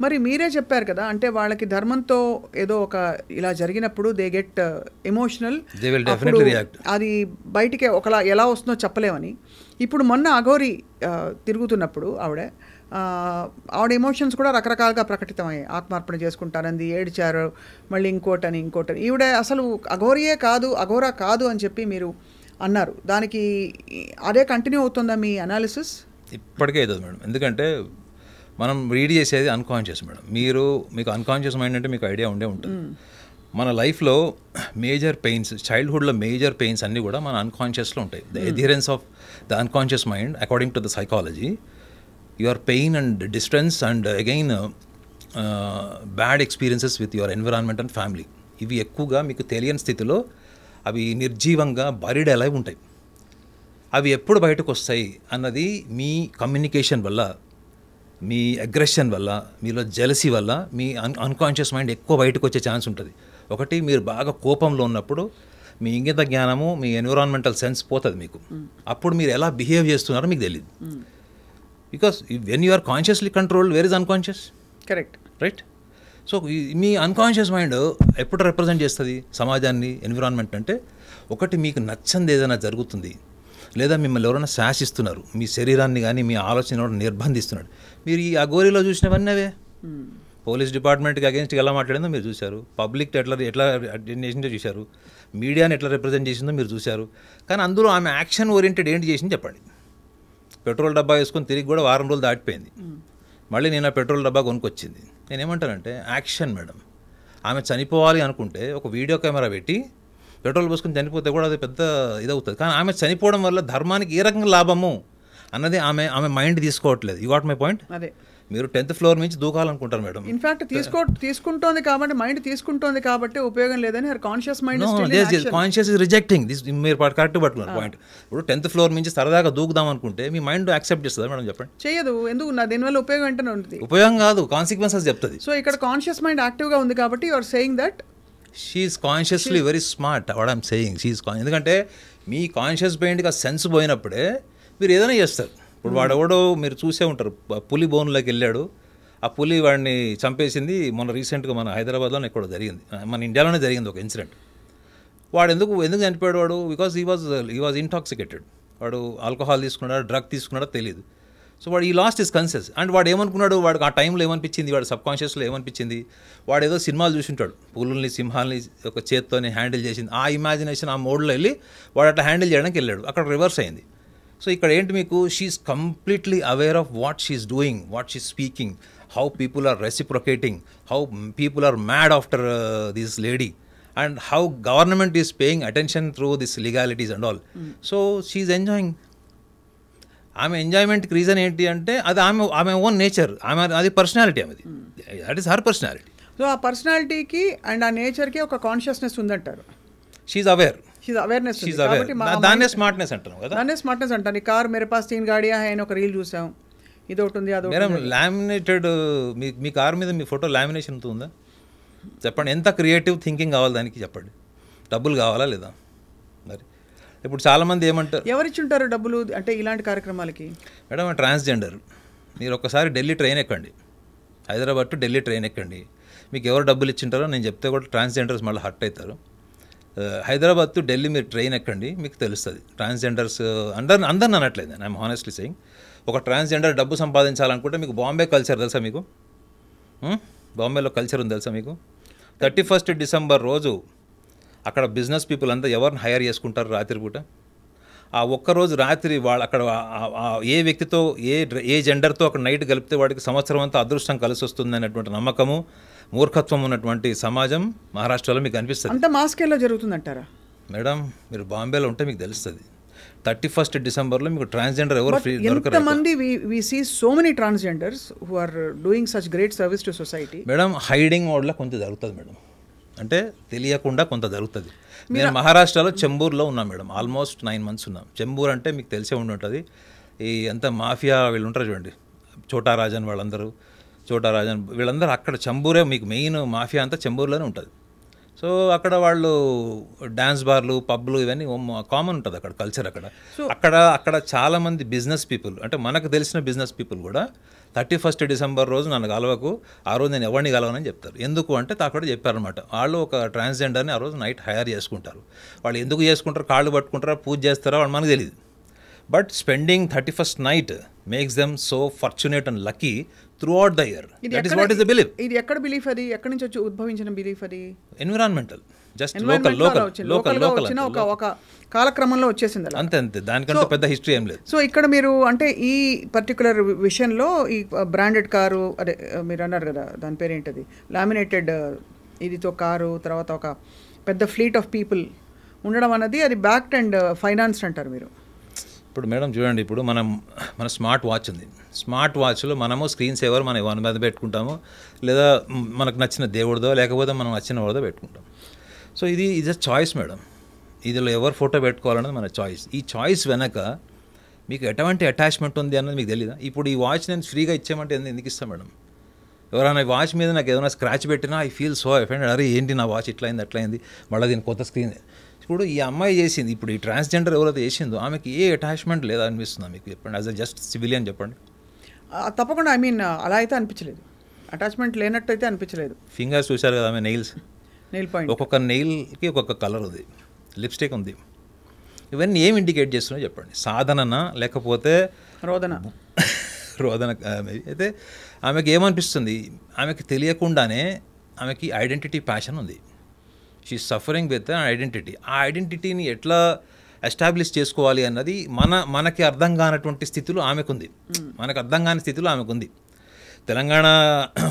మరి మీరే చెప్పారు కదా అంటే వాళ్ళకి ధర్మంతో ఏదో ఒక ఇలా జరిగినప్పుడు దే గెట్ ఎమోషనల్ అది బయటికి ఒకలా ఎలా వస్తుందో చెప్పలేమని ఇప్పుడు మొన్న అఘోరి uh, తిరుగుతున్నప్పుడు ఆవిడ uh, ఆవిడ ఎమోషన్స్ కూడా రకరకాలుగా ప్రకటితమయ్యాయి ఆత్మార్పణ చేసుకుంటానంది ఏడిచారు మళ్ళీ ఇంకోటని ఇంకోటని ఈవిడ అసలు అఘోరియే కాదు అఘోరా కాదు అని చెప్పి మీరు అన్నారు దానికి అదే కంటిన్యూ అవుతుందా మీ అనాలిసిస్ ఇప్పటికే అవుతుంది మేడం ఎందుకంటే మనం రీడ్ చేసేది అన్కాన్షియస్ మేడం మీరు మీకు అన్కాన్షియస్ మైండ్ అంటే మీకు ఐడియా ఉండే ఉంటుంది మన లైఫ్లో మేజర్ పెయిన్స్ చైల్డ్హుడ్లో మేజర్ పెయిన్స్ అన్నీ కూడా మన అన్కాన్షియస్లో ఉంటాయి the adherence of the unconscious mind according to the psychology your pain and distance and again bad experiences with your environment and family ఇవి ఎక్కువగా మీకు తెలియని స్థితిలో అవి నిర్జీవంగా బరిడ్ ఎలా ఉంటాయి అవి ఎప్పుడు బయటకు వస్తాయి అన్నది మీ కమ్యూనికేషన్ వల్ల మీ అగ్రెషన్ వల్ల మీలో జలసి వల్ల మీ అన్ అన్కాన్షియస్ మైండ్ ఎక్కువ బయటకు వచ్చే ఛాన్స్ ఉంటుంది ఒకటి మీరు బాగా కోపంలో ఉన్నప్పుడు మీ ఇంగిత జ్ఞానము మీ ఎన్విరాన్మెంటల్ సెన్స్ పోతుంది మీకు hmm. అప్పుడు మీరు ఎలా బిహేవ్ చేస్తున్నారో మీకు తెలియదు because when you're are consciously control where is unconscious correct right so మీ అన్కాన్షియస్ మైండ్ ఎప్పుడు రిప్రజెంట్ చేస్తుంది సమాజాన్ని ఎన్విరాన్మెంట్ అంటే ఒకటి మీకు నచ్చంది ఏదైనా జరుగుతుంది లేదా మిమ్మల్ని ఎవరైనా శాసిస్తున్నారు మీ శరీరాన్ని కానీ మీ ఆలోచన నిర్బంధిస్తున్నాడు మీరు ఈ అగోరీలో చూసినవన్నీ అవే పోలీస్ డిపార్ట్మెంట్కి అగేన్స్ట్కి ఎలా మాట్లాడిందో మీరు చూశారు పబ్లిక్ ఎట్లా ఎట్లా చేసిందో చూశారు మీడియాని ఎట్లా రిప్రజెంట్ చేసిందో మీరు చూశారు కానీ అందులో ఆమె యాక్షన్ ఓరియంటెడ్ ఏంటి చేసింది చెప్పండి పెట్రోల్ డబ్బా వేసుకొని తిరిగి కూడా వారం రోజులు దాటిపోయింది మళ్ళీ నేను ఆ పెట్రోల్ డబ్బా కొనుక్కొచ్చింది నేనేమంటానంటే యాక్షన్ మేడం ఆమె చనిపోవాలి అనుకుంటే ఒక వీడియో కెమెరా పెట్టి పెట్రోల్ పోసుకొని చనిపోతే కూడా అది పెద్ద ఇదవుతుంది కానీ ఆమె చనిపోవడం వల్ల ధర్మానికి ఏ రకంగా లాభము అన్నది ఆమె ఆమె మైండ్ తీసుకోవట్లేదు యూ వాట్ మై పాయింట్ అదే మీరు టెన్త్ ఫ్లోర్ నుంచి దూకాలనుకుంటారు మేడం ఇన్ఫాక్ట్ తీసుకో తీసుకుంటోంది కాబట్టి మైండ్ తీసుకుంటోంది కాబట్టి ఉపయోగం లేదని conscious mind conscious is rejecting this మీరు కరెక్ట్ పట్టుకున్నారు పాయింట్ ఇప్పుడు టెన్త్ ఫ్లోర్ నుంచి సరదాగా దూకుదాం అనుకుంటే మీ మైండ్ యాక్సెప్ట్ చేస్తుంది మేడం చెప్పండి చేయదు ఎందుకు నా దీనివల్ల ఉపయోగం ఏంటనే ఉంటుంది ఉపయోగం కాదు కాన్సిక్వెన్సెస్ చెప్తుంది సో ఇక్కడ కాన్షియస్ మైండ్ యాక్టివ్గా ఉంది కాబట్టి you're are saying that she's consciously very smart what I'm saying she's ఎందుకంటే మీ కాన్షియస్ మైండ్కి ఆ సెన్స్ పోయినప్పుడే మీరు ఏదైనా చేస్తారు ఇప్పుడు వాడెవడో మీరు చూసే ఉంటారు పులి బోన్లోకి వెళ్ళాడు ఆ పులి వాడిని చంపేసింది మొన్న రీసెంట్గా మన హైదరాబాద్లోనే ఇక్కడ జరిగింది మన ఇండియాలోనే జరిగింది ఒక ఇన్సిడెంట్ వాడు ఎందుకు ఎందుకు చనిపోయాడు వాడు because he was he was intoxicated వాడు ఆల్కహాల్ తీసుకున్నాడా డ్రగ్ తీసుకున్నాడా తెలియదు సో వాడు ఈ లాస్ట్ ఇస్ కన్సెస్ అండ్ వాడు ఏమనుకున్నాడు వాడికి ఆ టైంలో ఏమనిపించింది వాడు సబ్ కాన్షియస్లో ఏమనిపించింది వాడు ఏదో సినిమాలు ఉంటాడు పులుల్ని సింహాల్ని ఒక చేత్తోని హ్యాండిల్ చేసింది ఆ ఇమాజినేషన్ ఆ మోడ్లో వెళ్ళి వాడు అట్లా హ్యాండిల్ చేయడానికి వెళ్ళాడు అక్కడ రివర్స్ అయింది సో ఇక్కడ ఏంటి మీకు she's completely aware of what she's doing what she's speaking how people are reciprocating how people are mad after this lady and how government is paying attention through this legalities and all so she's enjoying ఆమె ఎంజాయ్మెంట్కి reason ఏంటి అంటే అది ఆమె ఆమె own nature ఆమె అది personality ఆమెది that is her personality so ఆ పర్సనాలిటీకి అండ్ ఆ నేచర్కి ఒక కాన్షియస్నెస్ ఉందంటారు షీఈ్ అవేర్ అవేర్నెస్ దాన్నే స్మార్ట్నెస్ అంటాను కదా దాన్నే స్మార్ట్నెస్ అంటాను ఈ కార్ మేరే పాస్ తీన్ గాడియా హై అని ఒక రీల్ చూసాం ఇది ఒకటి ఉంది అదొకటి లామినేటెడ్ మీ మీ కార్ మీద మీ ఫోటో లామినేషన్ ఉందా చెప్పండి ఎంత క్రియేటివ్ థింకింగ్ కావాలి దానికి చెప్పండి డబ్బులు కావాలా లేదా మరి ఇప్పుడు చాలామంది ఏమంటారు ఎవరిచ్చి ఉంటారు డబ్బులు అంటే ఇలాంటి కార్యక్రమాలకి మేడం ట్రాన్స్జెండర్ మీరు ఒకసారి ఢిల్లీ ట్రైన్ ఎక్కండి హైదరాబాద్ టు ఢిల్లీ ట్రైన్ ఎక్కండి మీకు ఎవరు డబ్బులు ఇచ్చింటారో నేను చెప్తే కూడా ట్రాన్స్జెండర్స్ మళ్ళీ హర్ట్ అవుతారు హైదరాబాద్ టు ఢిల్లీ మీరు ట్రైన్ ఎక్కండి మీకు తెలుస్తుంది ట్రాన్స్జెండర్స్ అండర్ అందరిని అనట్లేదు ఐఎమ్ హానెస్ట్లీ సెయింగ్ ఒక ట్రాన్స్జెండర్ డబ్బు సంపాదించాలనుకుంటే మీకు బాంబే కల్చర్ తెలుసా మీకు బాంబేలో hmm? కల్చర్ ఉంది తెలుసా మీకు థర్టీ ఫస్ట్ డిసెంబర్ రోజు అక్కడ బిజినెస్ పీపుల్ అంతా ఎవరిని హైర్ చేసుకుంటారు రాత్రి పూట ఆ ఒక్కరోజు రాత్రి వాళ్ళు అక్కడ ఏ వ్యక్తితో ఏ ఏ జెండర్తో అక్కడ నైట్ గలిపితే వాడికి సంవత్సరం అంతా అదృష్టం కలిసి వస్తుంది అనేటువంటి నమ్మకము మూర్ఖత్వం ఉన్నటువంటి సమాజం మహారాష్ట్రలో మీకు అనిపిస్తుంది అంత మాస్కేలో జరుగుతుందంటారా మేడం మీరు బాంబేలో ఉంటే మీకు తెలుస్తుంది థర్టీ ఫస్ట్ డిసెంబర్లో మీకు ట్రాన్స్జెండర్ ఎవరు ఫ్రీ ఎంతమంది we see so many transgenders who are doing such great service to society madam hiding మోడ్లో కొంత జరుగుతుంది మేడం అంటే తెలియకుండా కొంత జరుగుతుంది నేను మహారాష్ట్రలో చెంబూర్లో ఉన్నాం మేడం ఆల్మోస్ట్ నైన్ మంత్స్ ఉన్నాం చెంబూర్ అంటే మీకు తెలిసే ఉండి ఉంటుంది ఈ అంత మాఫియా వీళ్ళు ఉంటారు చూడండి చోటా రాజన్ వాళ్ళందరూ రాజన్ వీళ్ళందరూ అక్కడ చంబూరే మీకు మెయిన్ మాఫియా అంతా చంబూరులోనే ఉంటుంది సో అక్కడ వాళ్ళు డ్యాన్స్ బార్లు పబ్లు ఇవన్నీ కామన్ ఉంటుంది అక్కడ కల్చర్ అక్కడ సో అక్కడ అక్కడ చాలామంది బిజినెస్ పీపుల్ అంటే మనకు తెలిసిన బిజినెస్ పీపుల్ కూడా థర్టీ ఫస్ట్ డిసెంబర్ రోజు నన్ను కలవకు ఆ రోజు నేను ఎవరిని కలవనని చెప్తారు ఎందుకు అంటే అక్కడ చెప్పారనమాట వాళ్ళు ఒక ట్రాన్స్జెండర్ని ఆ రోజు నైట్ హైర్ చేసుకుంటారు వాళ్ళు ఎందుకు చేసుకుంటారు కాళ్ళు పట్టుకుంటారా పూజ చేస్తారా వాళ్ళు మనకు తెలియదు but spending thirty first night makes them so fortunate and lucky throughout the year that is what is the belief ఇది ఎక్కడ బిలీఫ్ అది ఎక్కడి నుంచి వచ్చి ఉద్భవించిన బిలీఫ్ అది environmental just local local local local ఒక ఒక కాలక్రమంలో వచ్చేసింది అంతే అంతే దానికంటే పెద్ద హిస్టరీ ఏం లేదు సో ఇక్కడ మీరు అంటే ఈ పర్టికులర్ విషయంలో ఈ బ్రాండెడ్ కారు అదే మీరు అన్నారు కదా దాని పేరేంటది లామినేటెడ్ ఇదితో కారు తర్వాత ఒక పెద్ద ఫ్లీట్ ఆఫ్ పీపుల్ ఉండడం అనేది అది బ్యాక్ అండ్ ఫైనాన్స్ అంటారు మీరు ఇప్పుడు మేడం చూడండి ఇప్పుడు మనం మన స్మార్ట్ వాచ్ ఉంది స్మార్ట్ వాచ్లో మనము స్క్రీన్ సేవర్ మనం వన్ మీద పెట్టుకుంటాము లేదా మనకు నచ్చిన దేవుడిదో లేకపోతే మనం నచ్చిన వాడిదో పెట్టుకుంటాం సో ఇది ఇజ్ అ చాయిస్ మేడం ఇదిలో ఎవరు ఫోటో పెట్టుకోవాలన్నది మన చాయిస్ ఈ చాయిస్ వెనక మీకు ఎటువంటి అటాచ్మెంట్ ఉంది అన్నది మీకు తెలియదా ఇప్పుడు ఈ వాచ్ నేను ఫ్రీగా ఇచ్చామంటే ఎందుకు ఇస్తాను మేడం ఎవరైనా వాచ్ మీద నాకు ఏదైనా స్క్రాచ్ పెట్టినా ఐ ఫీల్ సో ఎఫెండ్ అరే ఏంటి నా వాచ్ ఇట్లా అయింది అట్లా మళ్ళీ దీని కొత్త స్క్రీన్ ఇప్పుడు ఈ అమ్మాయి చేసింది ఇప్పుడు ఈ ట్రాన్స్జెండర్ ఎవరైతే చేసిందో ఆమెకి ఏ అటాచ్మెంట్ లేదా అనిపిస్తుందా మీకు చెప్పండి యాజ్ అ జస్ట్ సివిలియన్ చెప్పండి తప్పకుండా ఐ మీన్ అలా అయితే అనిపించలేదు అటాచ్మెంట్ లేనట్టు అయితే అనిపించలేదు ఫింగర్స్ చూశారు కదా ఆమె నెయిల్స్ నెయిల్ పాయింట్ ఒక్కొక్క నెయిల్కి ఒక్కొక్క కలర్ ఉంది లిప్స్టిక్ ఉంది ఇవన్నీ ఏం ఇండికేట్ చేస్తున్నాయో చెప్పండి సాధననా లేకపోతే రోదన రోదన అయితే ఆమెకి ఏమనిపిస్తుంది ఆమెకి తెలియకుండానే ఆమెకి ఐడెంటిటీ ప్యాషన్ ఉంది she suffering with an identity ఆ ఐడెంటిటీని ఎట్లా ఎస్టాబ్లిష్ చేసుకోవాలి అన్నది మన మనకి అర్థం కానటువంటి స్థితిలో ఆమెకుంది మనకు అర్థం కాని స్థితిలో ఆమెకుంది తెలంగాణ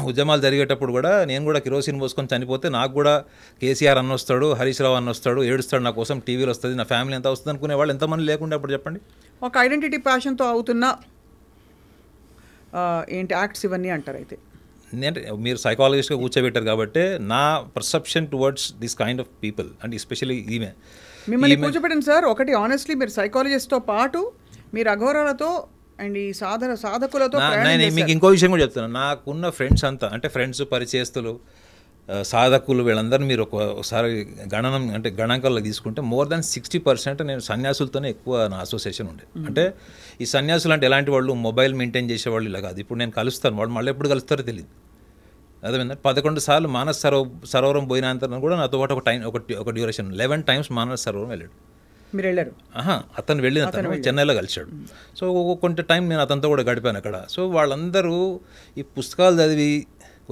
ఉద్యమాలు జరిగేటప్పుడు కూడా నేను కూడా కిరోసిన్ పోసుకొని చనిపోతే నాకు కూడా కేసీఆర్ అన్న వస్తాడు హరీష్ రావు అన్న వస్తాడు ఏడుస్తాడు నా కోసం టీవీలో వస్తుంది నా ఫ్యామిలీ ఎంత వస్తుంది అనుకునే వాళ్ళు ఎంతమంది లేకుండా అప్పుడు చెప్పండి ఒక ఐడెంటిటీ ప్యాషన్తో అవుతున్న ఏంటి యాక్ట్స్ ఇవన్నీ అంటారు అయితే అంటే మీరు సైకాలజిస్ట్గా కూర్చోబెట్టారు కాబట్టి నా perception towards this kind of people and especially ఈమె మిమ్మల్ని కూర్చోబెట్టండి సార్ ఒకటి ఆనెస్ట్లీ మీరు సైకాలజిస్ట్తో పాటు మీరు అఘోరాలతో అండ్ ఈ సాధన సాధకులతో మీకు ఇంకో విషయం కూడా చెప్తున్నాను నాకున్న ఫ్రెండ్స్ అంతా అంటే ఫ్రెండ్స్ పరిచయస్తులు సాధకులు వీళ్ళందరూ మీరు ఒకసారి గణనం అంటే గణాంకాల్లో తీసుకుంటే మోర్ దాన్ సిక్స్టీ పర్సెంట్ నేను సన్యాసులతోనే ఎక్కువ నా అసోసియేషన్ ఉండే అంటే ఈ సన్యాసులు అంటే ఎలాంటి వాళ్ళు మొబైల్ మెయింటైన్ చేసేవాళ్ళు ఇలా కాదు ఇప్పుడు నేను కలుస్తాను వాళ్ళు మళ్ళీ ఎప్పుడు కలుస్తారో తెలియదు అదేమైందా పదకొండు సార్లు మానస సరో సరోవరం పోయినంతరం కూడా నాతో పాటు ఒక టైం ఒక ఒక duration eleven times Manasa Sarovaram వెళ్ళాడు మీరు వెళ్ళారు అతను వెళ్ళిన అతను చెన్నైలో కలిశాడు సో కొంత టైం నేను అతనితో కూడా గడిపాను అక్కడ సో వాళ్ళందరూ ఈ పుస్తకాలు చదివి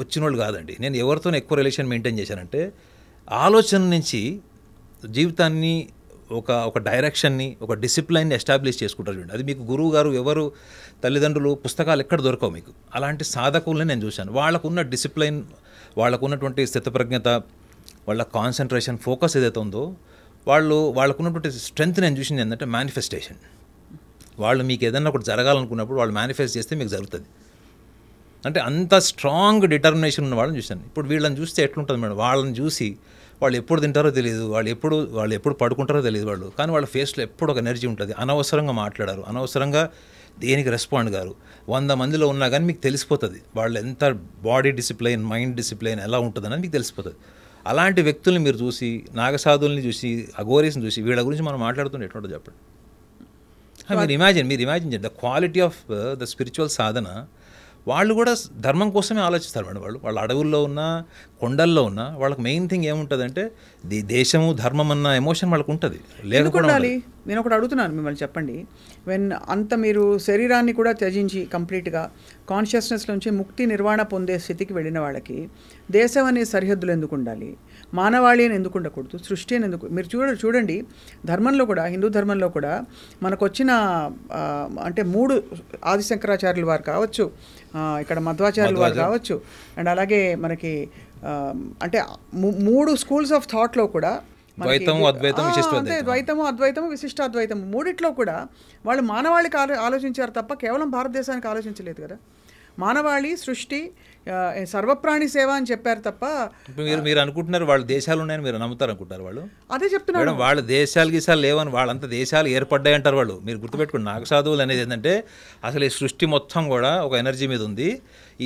వచ్చిన వాళ్ళు కాదండి నేను ఎవరితో ఎక్కువ రిలేషన్ మెయింటైన్ చేశానంటే ఆలోచన నుంచి జీవితాన్ని ఒక ఒక డైరెక్షన్ని ఒక డిసిప్లైన్ని ఎస్టాబ్లిష్ చేసుకుంటారు చూడండి అది మీకు గురువు గారు ఎవరు తల్లిదండ్రులు పుస్తకాలు ఎక్కడ దొరకవు మీకు అలాంటి సాధకులని నేను చూశాను వాళ్ళకున్న డిసిప్లైన్ వాళ్ళకున్నటువంటి స్థితప్రజ్ఞత వాళ్ళ కాన్సన్ట్రేషన్ ఫోకస్ ఏదైతే ఉందో వాళ్ళు వాళ్ళకున్నటువంటి స్ట్రెంత్ నేను చూసింది ఏంటంటే మేనిఫెస్టేషన్ వాళ్ళు మీకు ఏదైనా ఒకటి జరగాలనుకున్నప్పుడు వాళ్ళు మేనిఫెస్ట్ చేస్తే మీకు జరుగుతుంది అంటే అంత స్ట్రాంగ్ డిటర్మినేషన్ ఉన్న వాళ్ళని చూశాను ఇప్పుడు వీళ్ళని చూస్తే ఎట్లుంటుంది మేడం వాళ్ళని చూసి వాళ్ళు ఎప్పుడు తింటారో తెలియదు వాళ్ళు ఎప్పుడు వాళ్ళు ఎప్పుడు పడుకుంటారో తెలియదు వాళ్ళు కానీ వాళ్ళ ఫేస్లో ఎప్పుడు ఒక ఎనర్జీ ఉంటుంది అనవసరంగా మాట్లాడారు అనవసరంగా దేనికి రెస్పాండ్ గారు వంద మందిలో ఉన్నా కానీ మీకు తెలిసిపోతుంది వాళ్ళు ఎంత బాడీ డిసిప్లైన్ మైండ్ డిసిప్లైన్ ఎలా ఉంటుందని మీకు తెలిసిపోతుంది అలాంటి వ్యక్తుల్ని మీరు చూసి నాగసాధుల్ని చూసి అఘోరీస్ని చూసి వీళ్ళ గురించి మనం మాట్లాడుతుంటే ఎటువంటి చెప్పండి మీరు ఇమాజిన్ మీరు ఇమాజిన్ చేయండి the quality of uh, the spiritual sadhana వాళ్ళు కూడా ధర్మం కోసమే ఆలోచిస్తారు మేడం వాళ్ళు వాళ్ళ అడవుల్లో ఉన్న కొండల్లో ఉన్న వాళ్ళకి మెయిన్ థింగ్ ఏముంటుందంటే దేశము ధర్మం అన్న ఎమోషన్ వాళ్ళకు ఉంటుంది లేకుండా నేను ఒకటి అడుగుతున్నాను మిమ్మల్ని చెప్పండి వెన్ అంత మీరు శరీరాన్ని కూడా త్యజించి కంప్లీట్గా కాన్షియస్నెస్ నుంచి ముక్తి నిర్వహణ పొందే స్థితికి వెళ్ళిన వాళ్ళకి దేశం అనే సరిహద్దులు ఎందుకు ఉండాలి మానవాళి అని ఎందుకు ఉండకూడదు సృష్టి అని ఎందుకు మీరు చూడ చూడండి ధర్మంలో కూడా హిందూ ధర్మంలో కూడా మనకు వచ్చిన అంటే మూడు ఆది శంకరాచార్యుల వారు కావచ్చు ఇక్కడ మధ్వాచార్యుల వారు కావచ్చు అండ్ అలాగే మనకి అంటే మూడు స్కూల్స్ ఆఫ్ థాట్లో కూడా ద్వైతము అద్వైతం అంటే ద్వైతము అద్వైతము విశిష్టాద్వైతము మూడిట్లో కూడా వాళ్ళు మానవాళికి ఆలో ఆలోచించారు తప్ప కేవలం భారతదేశానికి ఆలోచించలేదు కదా మానవాళి సృష్టి సర్వప్రాణి సేవ అని చెప్పారు తప్ప మీరు మీరు అనుకుంటున్నారు వాళ్ళ దేశాలు ఉన్నాయని మీరు నమ్ముతారు అనుకుంటారు వాళ్ళు అదే చెప్తున్నారు వాళ్ళ దేశాలు గీసాలు లేవని వాళ్ళంత దేశాలు ఏర్పడ్డాయి అంటారు వాళ్ళు మీరు గుర్తుపెట్టుకోండి నాగసాధువులు అనేది ఏంటంటే అసలు ఈ సృష్టి మొత్తం కూడా ఒక ఎనర్జీ మీద ఉంది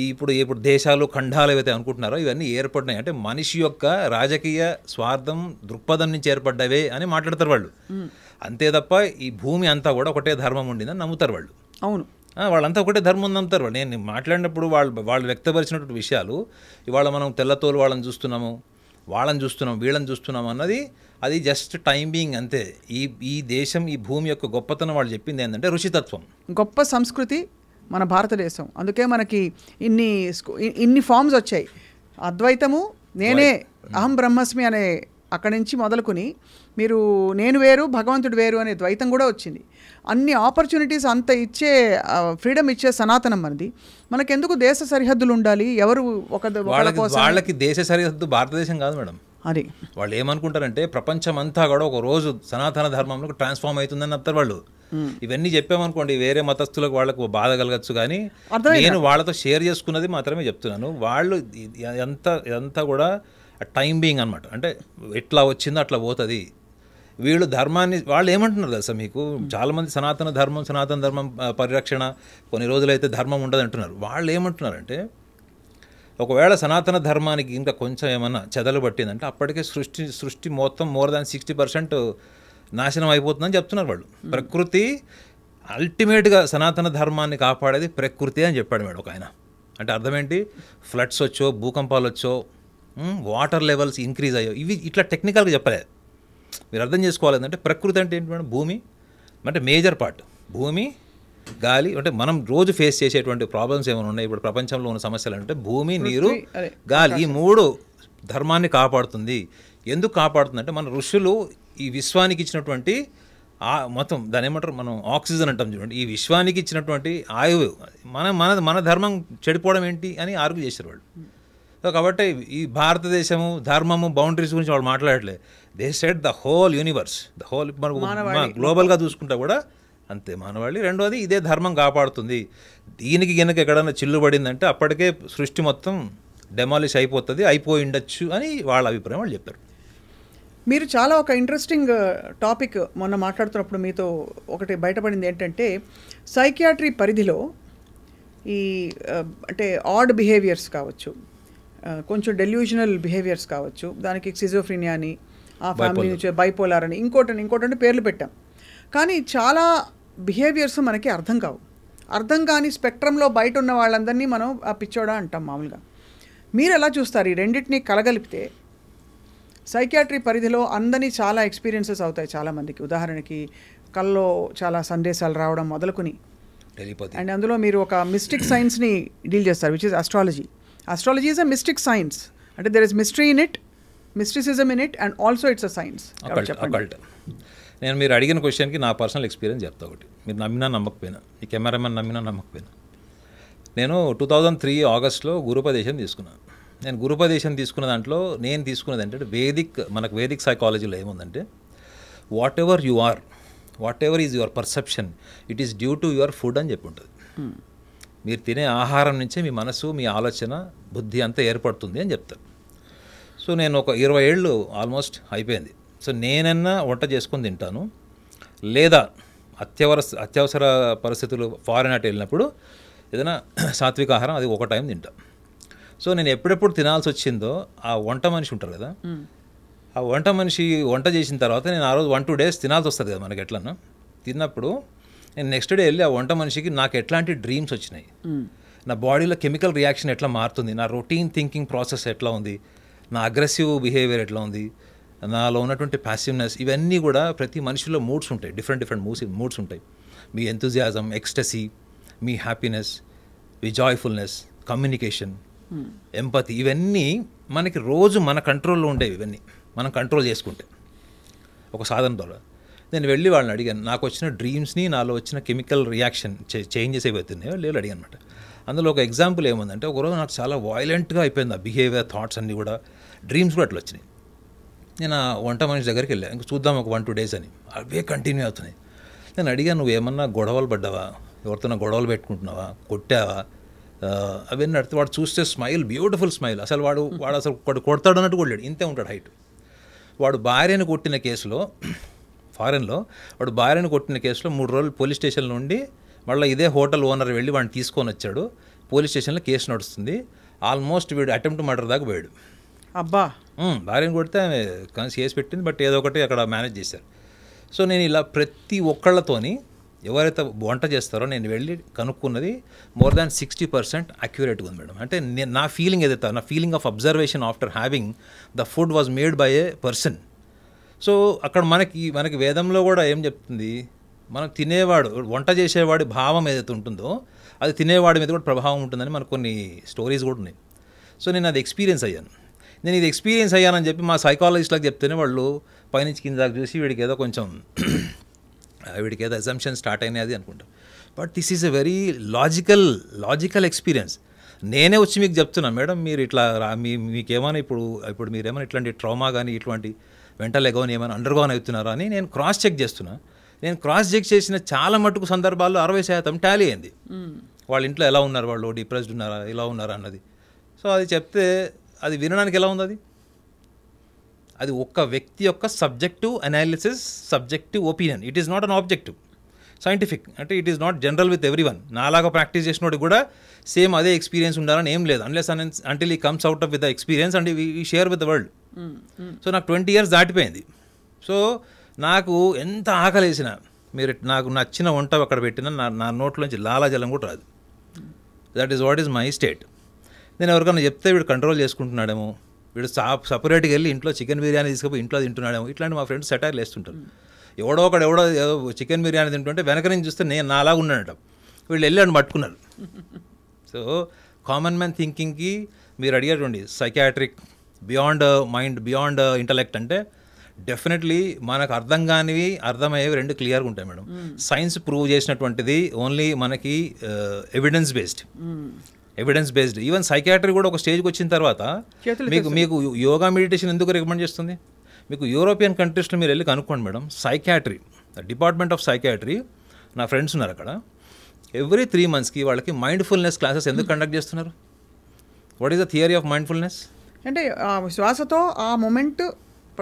ఈ ఇప్పుడు ఇప్పుడు దేశాలు ఖండాలు ఏవైతే అనుకుంటున్నారో ఇవన్నీ ఏర్పడినాయి అంటే మనిషి యొక్క రాజకీయ స్వార్థం దృక్పథం నుంచి ఏర్పడ్డవే అని మాట్లాడతారు వాళ్ళు అంతే తప్ప ఈ భూమి అంతా కూడా ఒకటే ధర్మం ఉండిందని నమ్ముతారు వాళ్ళు అవును వాళ్ళంతా ఒకటే ధర్మం నమ్ముతారు వాళ్ళు నేను మాట్లాడినప్పుడు వాళ్ళు వాళ్ళు వ్యక్తపరిచినటువంటి విషయాలు ఇవాళ మనం తెల్లతోలు వాళ్ళని చూస్తున్నాము వాళ్ళని చూస్తున్నాం వీళ్ళని చూస్తున్నాం అన్నది అది జస్ట్ టైమింగ్ అంతే ఈ ఈ దేశం ఈ భూమి యొక్క గొప్పతనం వాళ్ళు చెప్పింది ఏంటంటే రుచితత్వం గొప్ప సంస్కృతి మన భారతదేశం అందుకే మనకి ఇన్ని ఇన్ని ఫామ్స్ వచ్చాయి అద్వైతము నేనే అహం బ్రహ్మస్మి అనే అక్కడి నుంచి మొదలుకుని మీరు నేను వేరు భగవంతుడు వేరు అనే ద్వైతం కూడా వచ్చింది అన్ని ఆపర్చునిటీస్ అంత ఇచ్చే ఫ్రీడమ్ ఇచ్చే సనాతనం మనది మనకెందుకు దేశ సరిహద్దులు ఉండాలి ఎవరు ఒక వాళ్ళకి దేశ సరిహద్దు భారతదేశం కాదు మేడం అది వాళ్ళు ఏమనుకుంటారంటే ప్రపంచం అంతా కూడా ఒక రోజు సనాతన ధర్మంలో ట్రాన్స్ఫార్మ్ అవుతుందని అంటారు వాళ్ళు ఇవన్నీ చెప్పామనుకోండి వేరే మతస్థులకు వాళ్ళకు బాధ కలగచ్చు కానీ నేను వాళ్ళతో షేర్ చేసుకున్నది మాత్రమే చెప్తున్నాను వాళ్ళు ఎంత ఎంత కూడా టైం బీయింగ్ అనమాట అంటే ఎట్లా వచ్చిందో అట్లా పోతుంది వీళ్ళు ధర్మాన్ని వాళ్ళు ఏమంటున్నారు తెలుసా మీకు చాలామంది సనాతన ధర్మం సనాతన ధర్మం పరిరక్షణ కొన్ని రోజులైతే ధర్మం ఉండదు అంటున్నారు వాళ్ళు ఏమంటున్నారంటే ఒకవేళ సనాతన ధర్మానికి ఇంకా కొంచెం ఏమన్నా చెదలు పట్టిందంటే అప్పటికే సృష్టి సృష్టి మొత్తం మోర్ దాన్ సిక్స్టీ పర్సెంట్ నాశనం అయిపోతుందని చెప్తున్నారు వాళ్ళు ప్రకృతి అల్టిమేట్గా సనాతన ధర్మాన్ని కాపాడేది ప్రకృతి అని చెప్పాడు మేడం ఒక ఆయన అంటే అర్థం ఏంటి ఫ్లడ్స్ వచ్చో భూకంపాలు వచ్చో వాటర్ లెవెల్స్ ఇంక్రీజ్ అయ్యో ఇవి ఇట్లా టెక్నికల్గా చెప్పలేదు మీరు అర్థం చేసుకోవాలి ఏంటంటే ప్రకృతి అంటే ఏంటి మేడం భూమి అంటే మేజర్ పార్ట్ భూమి గాలి అంటే మనం రోజు ఫేస్ చేసేటువంటి ప్రాబ్లమ్స్ ఏమైనా ఉన్నాయి ఇప్పుడు ప్రపంచంలో ఉన్న సమస్యలు అంటే భూమి నీరు గాలి ఈ మూడు ధర్మాన్ని కాపాడుతుంది ఎందుకు కాపాడుతుందంటే మన ఋషులు ఈ విశ్వానికి ఇచ్చినటువంటి మొత్తం దాని ఏమంటారు మనం ఆక్సిజన్ అంటాం చూడండి ఈ విశ్వానికి ఇచ్చినటువంటి ఆయువు మన మన మన ధర్మం చెడిపోవడం ఏంటి అని ఆరుగు చేశారు వాళ్ళు సో కాబట్టి ఈ భారతదేశము ధర్మము బౌండరీస్ గురించి వాళ్ళు మాట్లాడట్లేదు they set the whole universe the whole మనకు గ్లోబల్గా చూసుకుంటా కూడా అంతే మానవాళి రెండోది ఇదే ధర్మం కాపాడుతుంది దీనికి కనుక ఎక్కడైనా చిల్లుబడిందంటే అప్పటికే సృష్టి మొత్తం డెమాలిష్ అయిపోతుంది అయిపోయి ఉండొచ్చు అని వాళ్ళ అభిప్రాయం వాళ్ళు చెప్పారు మీరు చాలా ఒక ఇంట్రెస్టింగ్ టాపిక్ uh, మొన్న మాట్లాడుతున్నప్పుడు మీతో ఒకటి బయటపడింది ఏంటంటే సైకియాట్రీ పరిధిలో ఈ uh, అంటే ఆడ్ బిహేవియర్స్ కావచ్చు uh, కొంచెం డెల్యూషనల్ బిహేవియర్స్ కావచ్చు దానికి సిజోఫ్రీనియా అని ఆ ఫ్యామిలీ నుంచి బైపోలార్ అని ఇంకోటని అంటే పేర్లు పెట్టాం కానీ చాలా బిహేవియర్స్ మనకి అర్థం కావు అర్థం కాని స్పెక్ట్రంలో బయట ఉన్న వాళ్ళందరినీ మనం ఆ పిచ్చోడా అంటాం మామూలుగా మీరు ఎలా చూస్తారు ఈ రెండింటినీ కలగలిపితే సైకియాట్రీ పరిధిలో అందని చాలా ఎక్స్పీరియన్సెస్ అవుతాయి చాలామందికి ఉదాహరణకి కళ్ళలో చాలా సందేశాలు రావడం మొదలుకొని అండ్ అందులో మీరు ఒక మిస్టిక్ సైన్స్ని డీల్ చేస్తారు which is astrology astrology is a mystic science అంటే there is mystery in it mysticism in it and also it's a science నేను మీరు అడిగిన క్వశ్చన్కి నా పర్సనల్ ఎక్స్పీరియన్స్ చెప్తా ఒకటి మీరు నమ్మినా నమ్మకపోయినా ఈ కెమెరామెన్ నమ్మినా నమ్మకపోయినా నేను టూ థౌజండ్ త్రీ ఆగస్ట్లో గురుపదేశం తీసుకున్నాను నేను గురుపదేశం తీసుకున్న దాంట్లో నేను తీసుకున్నది అంటే వేదిక్ మనకు వేదిక్ సైకాలజీలో ఏముందంటే whatever you are whatever is your perception it is due to your food అని చెప్పి ఉంటుంది hmm. మీరు తినే ఆహారం నుంచే మీ మనసు మీ ఆలోచన బుద్ధి అంతా ఏర్పడుతుంది అని చెప్తారు సో నేను ఒక ఇరవై ఏళ్ళు ఆల్మోస్ట్ అయిపోయింది సో నేనన్నా వంట చేసుకొని తింటాను లేదా అత్యవర అత్యవసర పరిస్థితులు ఫారెన్ అటు వెళ్ళినప్పుడు ఏదైనా సాత్విక ఆహారం అది ఒక టైం తింటాను సో నేను ఎప్పుడెప్పుడు తినాల్సి వచ్చిందో ఆ వంట మనిషి ఉంటారు కదా ఆ వంట మనిషి వంట చేసిన తర్వాత నేను ఆ రోజు వన్ టూ డేస్ తినాల్సి వస్తుంది కదా మనకి ఎట్లన్నా తిన్నప్పుడు నేను నెక్స్ట్ డే వెళ్ళి ఆ వంట మనిషికి నాకు ఎట్లాంటి డ్రీమ్స్ వచ్చినాయి నా బాడీలో కెమికల్ రియాక్షన్ ఎట్లా మారుతుంది నా రొటీన్ థింకింగ్ ప్రాసెస్ ఎట్లా ఉంది నా అగ్రెసివ్ బిహేవియర్ ఎట్లా ఉంది నాలో ఉన్నటువంటి ప్యాసివ్నెస్ ఇవన్నీ కూడా ప్రతి మనిషిలో మూడ్స్ ఉంటాయి డిఫరెంట్ డిఫరెంట్ మూడ్స్ మూడ్స్ ఉంటాయి మీ ఎంతూజియాజం ఎక్స్టసీ మీ హ్యాపీనెస్ మీ జాయ్ఫుల్నెస్ కమ్యూనికేషన్ ఎంపతి ఇవన్నీ మనకి రోజు మన కంట్రోల్లో ఉండేవి ఇవన్నీ మనం కంట్రోల్ చేసుకుంటే ఒక సాధన ద్వారా నేను వెళ్ళి వాళ్ళని అడిగాను నాకు వచ్చిన డ్రీమ్స్ని నాలో వచ్చిన కెమికల్ రియాక్షన్ చేంజెస్ ఏవైతున్నాయో లేదు అడిగాను అనమాట అందులో ఒక ఎగ్జాంపుల్ ఏముందంటే ఒకరోజు నాకు చాలా వాయిలెంట్గా అయిపోయింది ఆ బిహేవియర్ థాట్స్ అన్నీ కూడా డ్రీమ్స్ కూడా అట్లా వచ్చినాయి నేను ఆ వంట మనిషి దగ్గరికి వెళ్ళాను ఇంకా చూద్దాం ఒక వన్ టూ డేస్ అని అవే కంటిన్యూ అవుతున్నాయి నేను అడిగాను నువ్వు ఏమన్నా గొడవలు పడ్డావా ఎవరితోనా గొడవలు పెట్టుకుంటున్నావా కొట్టావా అవన్నీ నడితే వాడు చూస్తే స్మైల్ బ్యూటిఫుల్ స్మైల్ అసలు వాడు వాడు అసలు వాడు కొడతాడు అన్నట్టు కొడలేడు ఇంతే ఉంటాడు హైట్ వాడు భార్యను కొట్టిన కేసులో ఫారెన్లో వాడు భార్యను కొట్టిన కేసులో మూడు రోజులు పోలీస్ స్టేషన్ నుండి మళ్ళీ ఇదే హోటల్ ఓనర్ వెళ్ళి వాడిని తీసుకొని వచ్చాడు పోలీస్ స్టేషన్లో కేసు నడుస్తుంది ఆల్మోస్ట్ వీడు అటెంప్ట్ మర్డర్ దాకా పోయాడు అబ్బా భార్యను కొడితే కేసు పెట్టింది బట్ ఏదో ఒకటి అక్కడ మేనేజ్ చేశారు సో నేను ఇలా ప్రతి ఒక్కళ్ళతోని ఎవరైతే వంట చేస్తారో నేను వెళ్ళి కనుక్కున్నది మోర్ దాన్ సిక్స్టీ పర్సెంట్ అక్యురేట్గా ఉంది మేడం అంటే నేను నా ఫీలింగ్ ఏదైతే నా feeling of observation after having the food was made by a person so అక్కడ మనకి మనకి వేదంలో కూడా ఏం చెప్తుంది మనం తినేవాడు వంట చేసేవాడి భావం ఏదైతే ఉంటుందో అది తినేవాడి మీద కూడా ప్రభావం ఉంటుందని మనకు కొన్ని స్టోరీస్ కూడా ఉన్నాయి సో నేను అది ఎక్స్పీరియన్స్ అయ్యాను నేను ఇది ఎక్స్పీరియన్స్ అయ్యానని చెప్పి మా సైకాలజిస్ట్లకు చెప్తేనే వాళ్ళు పైనుంచి కింద దాకా చూసి వీడికి ఏదో కొంచెం వీడికి ఏదో అజంప్షన్ స్టార్ట్ అయినది అనుకుంటాం but this is a very logical logical experience నేనే వచ్చి మీకు చెప్తున్నాను మేడం మీరు ఇట్లా మీ మీకేమైనా ఇప్పుడు ఇప్పుడు మీరేమైనా ఇట్లాంటి ట్రామా కానీ ఇటువంటి వెంటలు ఎగవని ఏమైనా అండర్గాన్ అవుతున్నారా అని నేను క్రాస్ చెక్ చేస్తున్నా నేను క్రాస్ చెక్ చేసిన చాలా మటుకు సందర్భాల్లో అరవై శాతం టాలీ అయింది వాళ్ళ ఇంట్లో ఎలా ఉన్నారు వాళ్ళు డిప్రెస్డ్ ఉన్నారా ఇలా ఉన్నారా అన్నది సో అది చెప్తే అది వినడానికి ఎలా ఉంది అది అది ఒక్క వ్యక్తి యొక్క subjective analysis subjective opinion it is not an objective scientific అంటే it is not general with everyone నాలాగా ప్రాక్టీస్ చేసినోడు కూడా సేమ్ అదే ఎక్స్పీరియన్స్ ఉండాలని ఏం లేదు unless until he comes out of with experience and he share with the world so నాకు twenty years దాటిపోయింది సో నాకు ఎంత ఆకలేసిన మీరు నాకు నచ్చిన వంట అక్కడ పెట్టిన నా నా నోట్లోంచి లాలాజలం కూడా రాదు that is what is my state నేను ఎవరికైనా చెప్తే వీడు కంట్రోల్ చేసుకుంటున్నాడేమో వీడు సపరేట్గా వెళ్ళి ఇంట్లో చికెన్ బిర్యానీ తీసుకుపోయి ఇంట్లో తింటున్నాడేమో ఇట్లాంటి మా ఫ్రెండ్స్ సెటైర్లు వేస్తుంటారు ఎవడో ఒకడు ఎవడో ఏదో చికెన్ బిర్యానీ తింటుంటే వెనక నుంచి చూస్తే నేను నాలాగా ఉన్నాడట వీళ్ళు వెళ్ళాడు పట్టుకున్నారు సో కామన్ మ్యాన్ థింకింగ్కి మీరు అడిగేటండి psychiatric beyond mind beyond intellect అంటే డెఫినెట్లీ మనకు అర్థం కానివి అర్థమయ్యేవి రెండు క్లియర్గా ఉంటాయి మేడం సైన్స్ ప్రూవ్ చేసినటువంటిది ఓన్లీ మనకి evidence uh, based evidence based even psychiatry కూడా ఒక స్టేజ్కి వచ్చిన తర్వాత మీకు మీకు యోగా మెడిటేషన్ ఎందుకు రికమెండ్ చేస్తుంది మీకు యూరోపియన్ కంట్రీస్లో మీరు వెళ్ళి కనుక్కోండి madam psychiatry department of psychiatry నా ఫ్రెండ్స్ ఉన్నారు అక్కడ ఎవ్రీ త్రీ మంత్స్కి వాళ్ళకి మైండ్ఫుల్నెస్ క్లాసెస్ ఎందుకు కండక్ట్ చేస్తున్నారు what is the theory of mindfulness అంటే శ్వాసతో ఆ మూమెంట్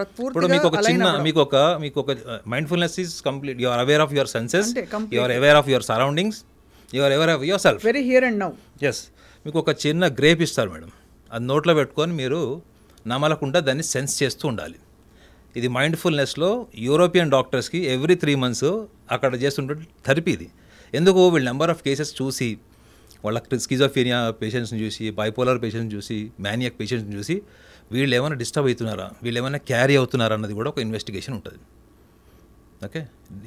ఇప్పుడు మీకు ఒక చిన్న మీకు ఒక మీకు ఒక mindfulness is complete you aware of your senses your aware of your surroundings your aware of yourself very here and now yes మీకు ఒక చిన్న గ్రేప్ ఇస్తారు మేడం అది నోట్లో పెట్టుకొని మీరు నమలకుండా దాన్ని సెన్స్ చేస్తూ ఉండాలి ఇది మైండ్ఫుల్నెస్లో యూరోపియన్ డాక్టర్స్కి ఎవ్రీ త్రీ మంత్స్ అక్కడ చేస్తుంటే థెరపీ ఇది ఎందుకు వీళ్ళు నెంబర్ ఆఫ్ కేసెస్ చూసి వాళ్ళ స్కిజోఫీనియా పేషెంట్స్ని చూసి బైపోలర్ పేషెంట్స్ని చూసి మ్యానియాక్ పేషెంట్స్ని చూసి వీళ్ళు ఏమైనా డిస్టర్బ్ అవుతున్నారా వీళ్ళు ఏమైనా క్యారీ అవుతున్నారా అన్నది కూడా ఒక ఇన్వెస్టిగేషన్ ఉంటుంది ఓకే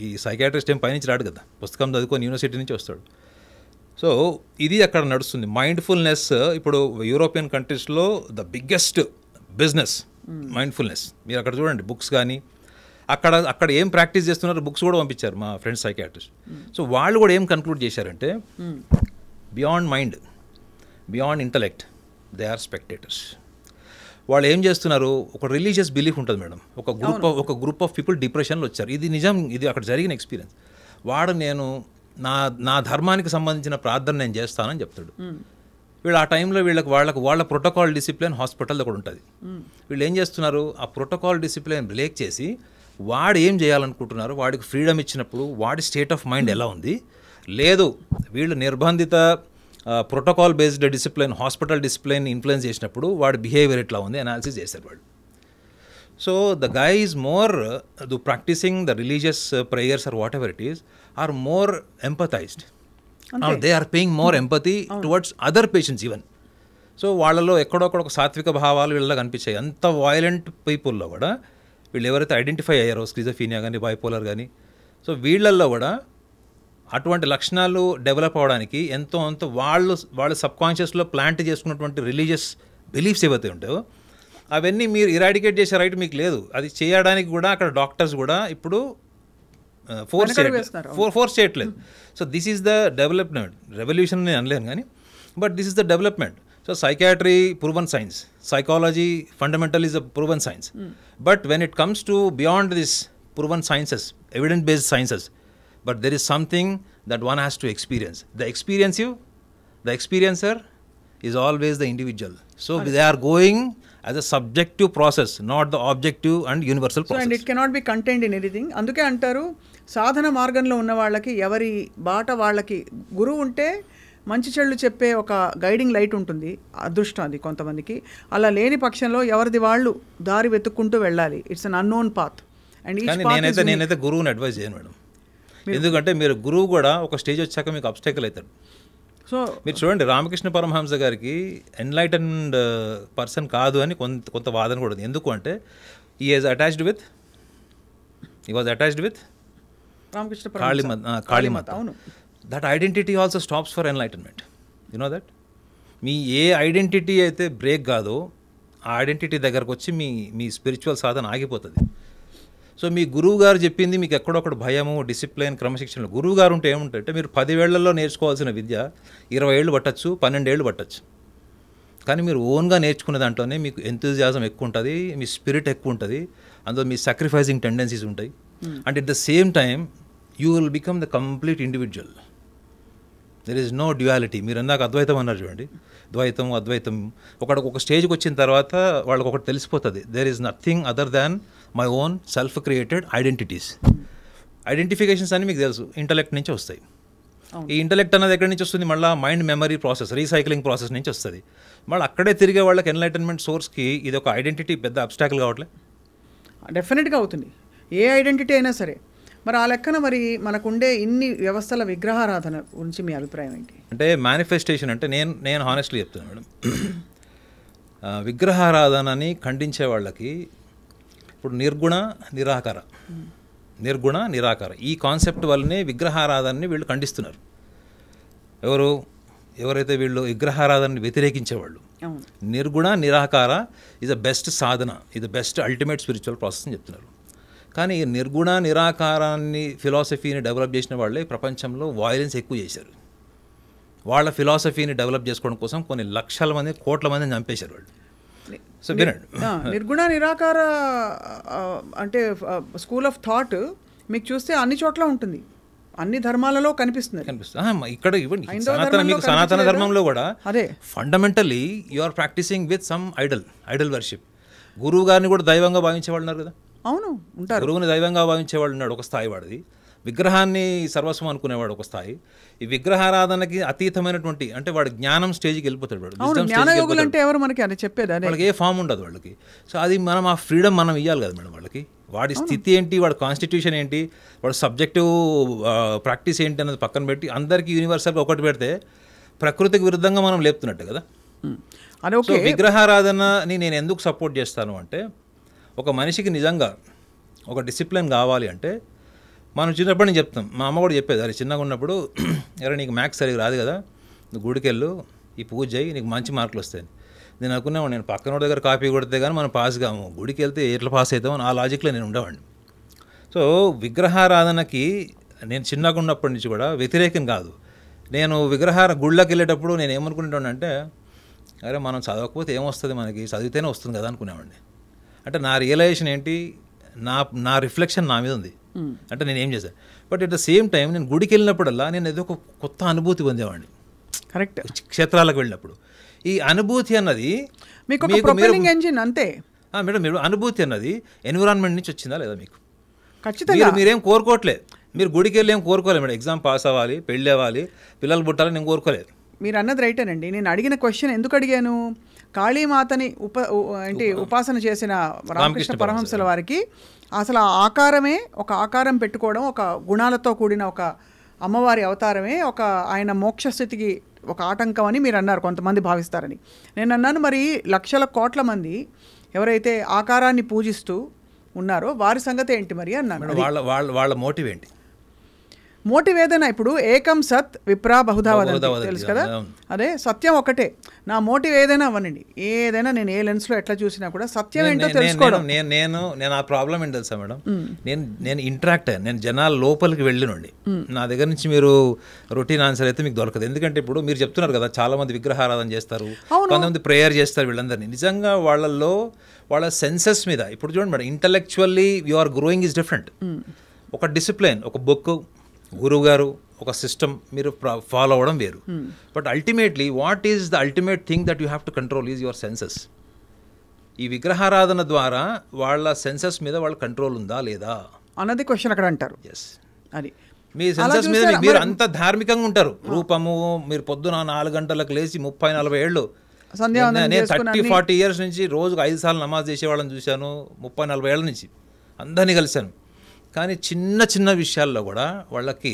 ఈ సైకాట్రిస్ట్ ఏం పైనుంచి రాడు కదా పుస్తకం చదువుకొని యూనివర్సిటీ నుంచి వస్తాడు సో ఇది అక్కడ నడుస్తుంది మైండ్ఫుల్నెస్ ఇప్పుడు యూరోపియన్ కంట్రీస్లో ద బిగ్గెస్ట్ బిజినెస్ మైండ్ఫుల్నెస్ మీరు అక్కడ చూడండి బుక్స్ కానీ అక్కడ అక్కడ ఏం ప్రాక్టీస్ చేస్తున్నారో బుక్స్ కూడా పంపించారు మా ఫ్రెండ్ సైకాట్రిస్ట్ hmm. సో వాళ్ళు కూడా ఏం కన్క్లూడ్ చేశారంటే beyond mind beyond intellect they are spectators వాళ్ళు ఏం చేస్తున్నారు ఒక రిలీజియస్ బిలీఫ్ ఉంటుంది మేడం ఒక గ్రూప్ ఆఫ్ ఒక గ్రూప్ ఆఫ్ పీపుల్ డిప్రెషన్లో వచ్చారు ఇది నిజం ఇది అక్కడ జరిగిన ఎక్స్పీరియన్స్ వాడు నేను నా నా ధర్మానికి సంబంధించిన ప్రార్థన నేను చేస్తానని చెప్తాడు వీళ్ళు ఆ టైంలో వీళ్ళకి వాళ్ళకు వాళ్ళ ప్రోటోకాల్ డిసిప్లిన్ హాస్పిటల్ కూడా ఉంటుంది వీళ్ళు ఏం చేస్తున్నారు ఆ ప్రోటోకాల్ డిసిప్లిన్ బ్రేక్ చేసి వాడు ఏం చేయాలనుకుంటున్నారు వాడికి ఫ్రీడమ్ ఇచ్చినప్పుడు వాడి స్టేట్ ఆఫ్ మైండ్ ఎలా ఉంది లేదు వీళ్ళు నిర్బంధిత protocol based discipline hospital discipline influence చేసినప్పుడు వాడి బిహేవియర్ ఎట్లా ఉంది అనాలిసిస్ చేశారు వాడు so the guy is more to practicing the religious prayers or whatever it is are more empathized they are paying more empathy towards other patients even so వాళ్ళలో ఎక్కడొక్కడ ఒక సాత్విక భావాలు వీళ్ళలో కనిపించాయి అంత వాయలెంట్ పీపుల్లో కూడా వీళ్ళు ఎవరైతే ఐడెంటిఫై అయ్యారో స్కిజోఫీనియా కానీ బైపోలర్ కానీ సో వీళ్ళల్లో కూడా అటువంటి లక్షణాలు డెవలప్ అవడానికి ఎంతో అంత వాళ్ళు వాళ్ళ సబ్కాన్షియస్లో ప్లాంట్ చేసుకున్నటువంటి రిలీజియస్ బిలీఫ్స్ ఏవైతే ఉంటాయో అవన్నీ మీరు ఇరాడికేట్ చేసే రైట్ మీకు లేదు అది చేయడానికి కూడా అక్కడ డాక్టర్స్ కూడా ఇప్పుడు four state four four state లేదు so this is the development revolution నేను అనలేను కానీ but this is the development so psychiatry proven science psychology fundamental is a proven science but when it comes to beyond this proven sciences evident based sciences but there is something that one has to experience the experience you the experiencer is always the individual so they are going as a subjective process not the objective and universal process and it cannot be content in anything అందుకే అంటారు సాధన మార్గంలో ఉన్న వాళ్ళకి ఎవరి బాట వాళ్ళకి గురువు ఉంటే మంచి చెళ్ళు చెప్పే ఒక గైడింగ్ లైట్ ఉంటుంది అదృష్టం అది కొంతమందికి అలా లేని పక్షంలో ఎవరిది వాళ్ళు దారి వెతుక్కుంటూ వెళ్ళాలి it's an unknown path and నేనైతే నేనైతే గురువుని అడ్వైజ్ చేయను మేడం ఎందుకంటే మీరు గురువు కూడా ఒక స్టేజ్ వచ్చాక మీకు అబ్స్టేకల్ అవుతాడు సో మీరు చూడండి రామకృష్ణ పరమహంస గారికి ఎన్లైటన్డ్ పర్సన్ uh, కాదు అని కొంత కొంత వాదన కూడా ఉంది ఎందుకు అంటే he as attached with he was attached with Ramakrishna కాళీమత అవును that identity also stops for enlightenment you know that మీ ఏ ఐడెంటిటీ అయితే బ్రేక్ కాదో ఆ ఐడెంటిటీ దగ్గరకు వచ్చి మీ మీ స్పిరిచువల్ సాధన ఆగిపోతుంది సో మీ గురువు గారు చెప్పింది మీకు ఎక్కడొక్కడ భయము డిసిప్లిన్ క్రమశిక్షణ గురువు గారు ఉంటే ఏముంటే మీరు పదివేళ్లలో నేర్చుకోవాల్సిన విద్య ఇరవై ఏళ్ళు పట్టచ్చు పన్నెండేళ్ళు పట్టచ్చు కానీ మీరు ఓన్గా నేర్చుకునే దాంట్లోనే మీకు ఎంతూజియాజం ఎక్కువ ఉంటుంది మీ స్పిరిట్ ఎక్కువ ఉంటుంది అందులో మీ సాక్రిఫైసింగ్ టెండెన్సీస్ ఉంటాయి and at the same time you will become the complete individual there is no duality మీరు అందాక అద్వైతం అన్నారు చూడండి ద్వైతం అద్వైతం ఒకటి ఒక స్టేజ్కి వచ్చిన తర్వాత వాళ్ళకి ఒకటి తెలిసిపోతుంది there is nothing other than my own self created identities identifications అని మీకు తెలుసు ఇంటలెక్ట్ నుంచి వస్తాయి ఈ ఇంటలెక్ట్ అన్నది ఎక్కడి నుంచి వస్తుంది మళ్ళీ mind memory process recycling process నుంచి వస్తుంది మళ్ళీ అక్కడే తిరిగే వాళ్ళకి ఎన్లైటన్మెంట్ సోర్స్కి ఇది ఒక ఐడెంటిటీ పెద్ద అబ్స్టాకల్ కావట్లే డెఫినెట్గా అవుతుంది ఏ ఐడెంటిటీ అయినా సరే మరి ఆ లెక్కన మరి మనకుండే ఇన్ని వ్యవస్థల విగ్రహారాధన గురించి మీ అభిప్రాయం ఏంటి అంటే మేనిఫెస్టేషన్ అంటే నేను నేను హానెస్ట్లీ చెప్తున్నాను మేడం విగ్రహారాధనని ఖండించే వాళ్ళకి ఇప్పుడు నిర్గుణ నిరాకార నిర్గుణ నిరాకార ఈ కాన్సెప్ట్ వల్లనే విగ్రహారాధనని వీళ్ళు ఖండిస్తున్నారు ఎవరు ఎవరైతే వీళ్ళు విగ్రహారాధనని వ్యతిరేకించేవాళ్ళు నిర్గుణ నిరాకార ఇస్ ద బెస్ట్ సాధన ఇది బెస్ట్ అల్టిమేట్ స్పిరిచువల్ ప్రాసెస్ అని చెప్తున్నారు కానీ నిర్గుణ నిరాకారాన్ని ఫిలాసఫీని డెవలప్ చేసిన వాళ్ళే ప్రపంచంలో వాయిలెన్స్ ఎక్కువ చేశారు వాళ్ళ ఫిలాసఫీని డెవలప్ చేసుకోవడం కోసం కొన్ని లక్షల మంది కోట్ల మందిని చంపేశారు వాళ్ళు సో వినండి నిర్గుణ నిరాకార అంటే స్కూల్ ఆఫ్ థాట్ మీకు చూస్తే అన్ని చోట్ల ఉంటుంది అన్ని ధర్మాలలో కనిపిస్తుంది కనిపిస్తుంది ఇక్కడ ఇవ్వండి సనాతన మీకు సనాతన ధర్మంలో కూడా అదే fundamentally you are practicing with some idol idol worship గురువు గారిని కూడా దైవంగా భావించే వాళ్ళు ఉన్నారు కదా అవును ఉంటారు గురువుని దైవంగా భావించేవాడు ఉన్నాడు ఒక స్థాయి వాడిది విగ్రహాన్ని సర్వస్వం అనుకునేవాడు ఒక స్థాయి ఈ విగ్రహారాధనకి అతీతమైనటువంటి అంటే వాడు జ్ఞానం స్టేజ్కి వెళ్ళిపోతాడు వాడు జ్ఞానయోగులు అంటే ఎవరు మనకి అని చెప్పేది వాళ్ళకి ఏ ఫామ్ ఉండదు వాళ్ళకి సో అది మనం ఆ ఫ్రీడమ్ మనం ఇవ్వాలి కదా మేడం వాళ్ళకి వాడి స్థితి ఏంటి వాడి కాన్స్టిట్యూషన్ ఏంటి వాడి సబ్జెక్టివ్ ప్రాక్టీస్ ఏంటి అన్నది పక్కన పెట్టి అందరికీ యూనివర్సల్గా ఒకటి పెడితే ప్రకృతికి విరుద్ధంగా మనం లేపుతున్నట్టు కదా అని విగ్రహారాధనని నేను ఎందుకు సపోర్ట్ చేస్తాను అంటే ఒక మనిషికి నిజంగా ఒక డిసిప్లిన్ కావాలి అంటే మనం చిన్నప్పటి నుంచి చెప్తాం మా అమ్మ కూడా చెప్పేది అరే చిన్నగా ఉన్నప్పుడు ఎరా నీకు మ్యాథ్స్ సరిగ్గా రాదు కదా నువ్వు గుడికెళ్ళు ఈ పూజ చేయి నీకు మంచి మార్కులు వస్తాయి నేను అనుకున్నాను నేను పక్కన దగ్గర కాపీ కొడితే కానీ మనం పాస్ కాము గుడికి వెళ్తే ఎట్లా పాస్ అవుతామో ఆ లాజిక్లో నేను ఉండేవాడిని సో విగ్రహారాధనకి నేను చిన్నగా ఉన్నప్పటి నుంచి కూడా వ్యతిరేకం కాదు నేను విగ్రహార గుళ్ళకి వెళ్ళేటప్పుడు నేను ఏమనుకునేటంటే అరే మనం చదవకపోతే ఏమొస్తుంది మనకి చదివితేనే వస్తుంది కదా అనుకునేవాడిని అంటే నా రియలైజేషన్ ఏంటి నా నా రిఫ్లెక్షన్ నా మీద ఉంది hmm. అంటే నేను ఏం చేశాను but at the same time నేను గుడికి వెళ్ళినప్పుడల్లా నేను ఏదో ఒక కొత్త అనుభూతి పొందేవాడిని కరెక్ట్ క్షేత్రాలకు వెళ్ళినప్పుడు ఈ అనుభూతి అన్నది మీకు ఇంజిన్ అంతే మేడం మీరు అనుభూతి అన్నది ఎన్విరాన్మెంట్ నుంచి వచ్చిందా లేదా మీకు ఖచ్చితంగా మీరేం కోరుకోవట్లేదు మీరు గుడికి వెళ్ళి ఏం కోరుకోలేదు మేడం ఎగ్జామ్ పాస్ అవ్వాలి పెళ్ళి అవ్వాలి పిల్లలు పుట్టాలని నేను కోరుకోలేదు మీరు అన్నది రైటేనండి నేను అడిగిన క్వశ్చన్ ఎందుకు అడిగాను కాళీమాతని ఉప ఏంటి ఉపాసన చేసిన రామకృష్ణ పరహంసల వారికి అసలు ఆ ఆకారమే ఒక ఆకారం పెట్టుకోవడం ఒక గుణాలతో కూడిన ఒక అమ్మవారి అవతారమే ఒక ఆయన మోక్షస్థితికి ఒక ఆటంకం అని మీరు అన్నారు కొంతమంది భావిస్తారని నేను అన్నాను మరి లక్షల కోట్ల మంది ఎవరైతే ఆకారాన్ని పూజిస్తూ ఉన్నారో వారి సంగతి ఏంటి మరి అన్నాను వాళ్ళ వాళ్ళ వాళ్ళ మోటివ్ ఏంటి మోటివేదన ఇప్పుడు ఏకం సత్ విప్రా బహుధా తెలుసు కదా అదే సత్యం ఒకటే నా ఏదైనా అవనండి ఏదైనా నేను ఏ లెన్స్ లో ఎట్లా చూసినా కూడా సత్యం ఏంటో తెలుసుకోవడం నేను నేను నేను ఆ ప్రాబ్లం ఏంటి తెలుసా మేడం నేను నేను ఇంటరాక్ట్ అయ్యాను నేను జనాల లోపలికి వెళ్ళినండి నా దగ్గర నుంచి మీరు రొటీన్ ఆన్సర్ అయితే మీకు దొరకదు ఎందుకంటే ఇప్పుడు మీరు చెప్తున్నారు కదా చాలా మంది విగ్రహారాధన చేస్తారు కొంతమంది ప్రేయర్ చేస్తారు వీళ్ళందరినీ నిజంగా వాళ్ళల్లో వాళ్ళ సెన్సెస్ మీద ఇప్పుడు చూడండి madam intellectually you are growing is different ఒక డిసిప్లిన్ ఒక బుక్ గురువు గారు ఒక సిస్టమ్ మీరు ఫాలో అవ్వడం వేరు hmm. But ultimately what is the ultimate thing that you have to control is your senses ఈ విగ్రహారాధన ద్వారా వాళ్ళ సెన్సెస్ మీద వాళ్ళ కంట్రోల్ ఉందా లేదా అన్నది క్వశ్చన్ అక్కడ అంటారు ఎస్ అది మీ సెన్సెస్ మీద మీరు అంత ధార్మికంగా ఉంటారు రూపము మీరు పొద్దున నాలుగు గంటలకు లేచి ముప్పై నలభై ఏళ్ళు నేను థర్టీ ఫార్టీ ఇయర్స్ నుంచి రోజుకు ఐదు సార్లు నమాజ్ చేసేవాళ్ళని చూశాను ముప్పై నలభై ఏళ్ళ నుంచి అందరినీ కలిశాను కానీ చిన్న చిన్న విషయాల్లో కూడా వాళ్ళకి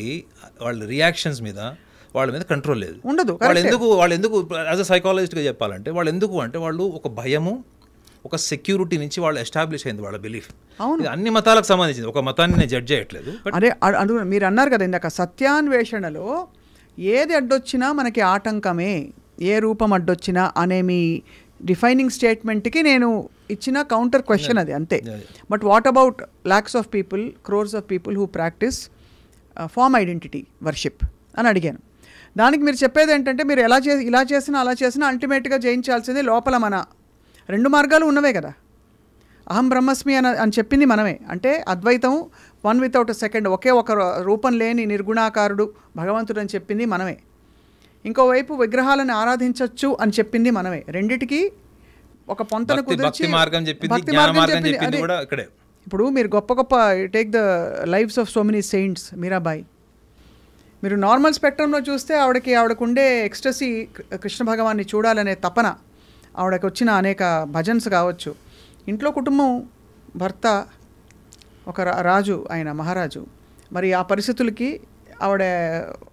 వాళ్ళ రియాక్షన్స్ మీద వాళ్ళ మీద కంట్రోల్ లేదు ఉండదు వాళ్ళు ఎందుకు వాళ్ళు ఎందుకు యాజ్ అ సైకాలజిస్ట్గా చెప్పాలంటే వాళ్ళు ఎందుకు అంటే వాళ్ళు ఒక భయము ఒక సెక్యూరిటీ నుంచి వాళ్ళు ఎస్టాబ్లిష్ అయింది వాళ్ళ బిలీఫ్ అవును అన్ని మతాలకు సంబంధించింది ఒక మతాన్ని నేను జడ్జ్ చేయట్లేదు అదే అడుగు మీరు అన్నారు కదా ఇందాక సత్యాన్వేషణలో ఏది అడ్డొచ్చినా మనకి ఆటంకమే ఏ రూపం అడ్డొచ్చినా అనే మీ డిఫైనింగ్ స్టేట్మెంట్కి నేను ఇచ్చిన కౌంటర్ క్వశ్చన్ అది అంతే but what about lakhs of people crores of people who practice form identity worship అని అడిగాను దానికి మీరు చెప్పేది ఏంటంటే మీరు ఎలా చే ఇలా చేసినా అలా చేసినా అల్టిమేట్గా జయించాల్సింది లోపల మన రెండు మార్గాలు ఉన్నవే కదా అహం బ్రహ్మస్మి అని అని చెప్పింది మనమే అంటే అద్వైతం వన్ వితౌట్ సెకండ్ ఒకే ఒక రూపం లేని నిర్గుణాకారుడు భగవంతుడు అని చెప్పింది మనమే ఇంకోవైపు విగ్రహాలను ఆరాధించవచ్చు అని చెప్పింది మనమే రెండిటికీ ఒక పొంతన కుదిర్చి మార్గం చెప్పింది మార్గం చెప్పింది కూడా ఇక్కడే ఇప్పుడు మీరు గొప్ప గొప్ప take the lives of so many saints Mirabai మీరు నార్మల్ స్పెక్ట్రంలో చూస్తే ఆవిడకి ఆవిడకుండే ఎక్స్ట్రసీ కృష్ణ భగవాన్ని చూడాలనే తపన ఆవిడకి వచ్చిన అనేక భజన్స్ కావచ్చు ఇంట్లో కుటుంబం భర్త ఒక రాజు ఆయన మహారాజు మరి ఆ పరిస్థితులకి ఆవిడ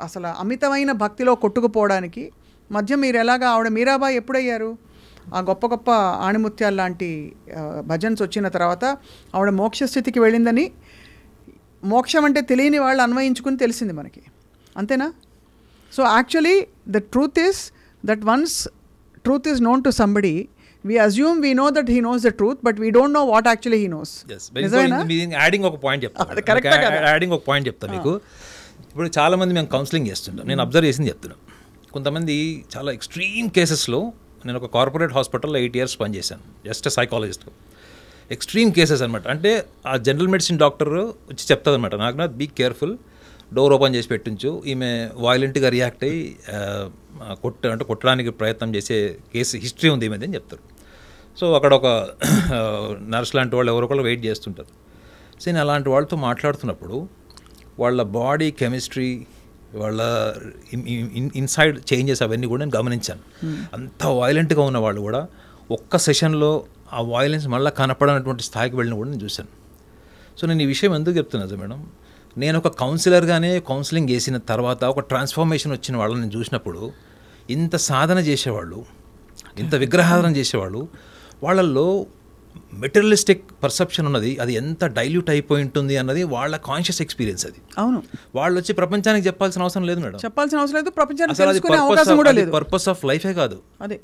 అసలు అమితమైన భక్తిలో కొట్టుకుపోవడానికి మధ్య మీరు ఎలాగా ఆవిడ మీరాబాయి ఎప్పుడయ్యారు ఆ గొప్ప గొప్ప ఆణిముత్యాలు లాంటి భజన్స్ వచ్చిన తర్వాత ఆవిడ మోక్షస్థితికి వెళ్ళిందని మోక్షం అంటే తెలియని వాళ్ళు అన్వయించుకుని తెలిసింది మనకి అంతేనా so actually the truth is that once truth is known to somebody we assume we know that he knows the truth but we don't know what actually he knows adding ఒక పాయింట్ చెప్తాను adding ఒక point చెప్తాను మీకు ఇప్పుడు చాలామంది మేము counselling చేస్తుంటాం నేను అబ్జర్వ్ చేసింది చెప్తున్నాను కొంతమంది చాలా ఎక్స్ట్రీమ్ కేసెస్లో నేను ఒక కార్పొరేట్ హాస్పిటల్లో ఎయిట్ ఇయర్స్ పనిచేశాను జస్ట్ సైకాలజిస్ట్ ఎక్స్ట్రీమ్ కేసెస్ అనమాట అంటే ఆ జనరల్ మెడిసిన్ డాక్టర్ వచ్చి చెప్తుంది అనమాట Naganath be careful door open చేసి పెట్టించు ఈమె వాయిలెంట్గా రియాక్ట్ అయ్యి కొట్ట అంటే కొట్టడానికి ప్రయత్నం చేసే కేసు హిస్టరీ ఉంది ఈమెది అని చెప్తారు సో అక్కడ ఒక నర్స్ లాంటి వాళ్ళు ఎవరొకరు వెయిట్ చేస్తుంటారు సో నేను అలాంటి వాళ్ళతో మాట్లాడుతున్నప్పుడు వాళ్ళ బాడీ కెమిస్ట్రీ వాళ్ళ ఇన్సైడ్ చేంజెస్ అవన్నీ కూడా నేను గమనించాను అంత వైలెంట్గా ఉన్న వాళ్ళు కూడా ఒక్క సెషన్లో ఆ వైలెన్స్ మళ్ళీ కనపడనటువంటి స్థాయికి వెళ్ళిన కూడా నేను చూశాను సో నేను ఈ విషయం ఎందుకు చెప్తున్నా మేడం నేను ఒక కౌన్సిలర్గానే కౌన్సిలింగ్ చేసిన తర్వాత ఒక ట్రాన్స్ఫర్మేషన్ వచ్చిన వాళ్ళని చూసినప్పుడు ఇంత సాధన చేసేవాళ్ళు ఇంత విగ్రహాధన చేసేవాళ్ళు వాళ్ళల్లో మెటీరియలిస్టిక్ పర్సెప్షన్ ఉన్నది అది ఎంత డైల్యూట్ అయిపోయి ఉంటుంది అన్నది వాళ్ళ కాన్షియస్ ఎక్స్పీరియన్స్ అది అవును వాళ్ళు వచ్చి ప్రపంచానికి చెప్పాల్సిన అవసరం లేదు మేడం చెప్పాల్సిన అవసరం లేదు ప్రపంచానికి పర్పస్ ఆఫ్ లైఫే కాదు అదే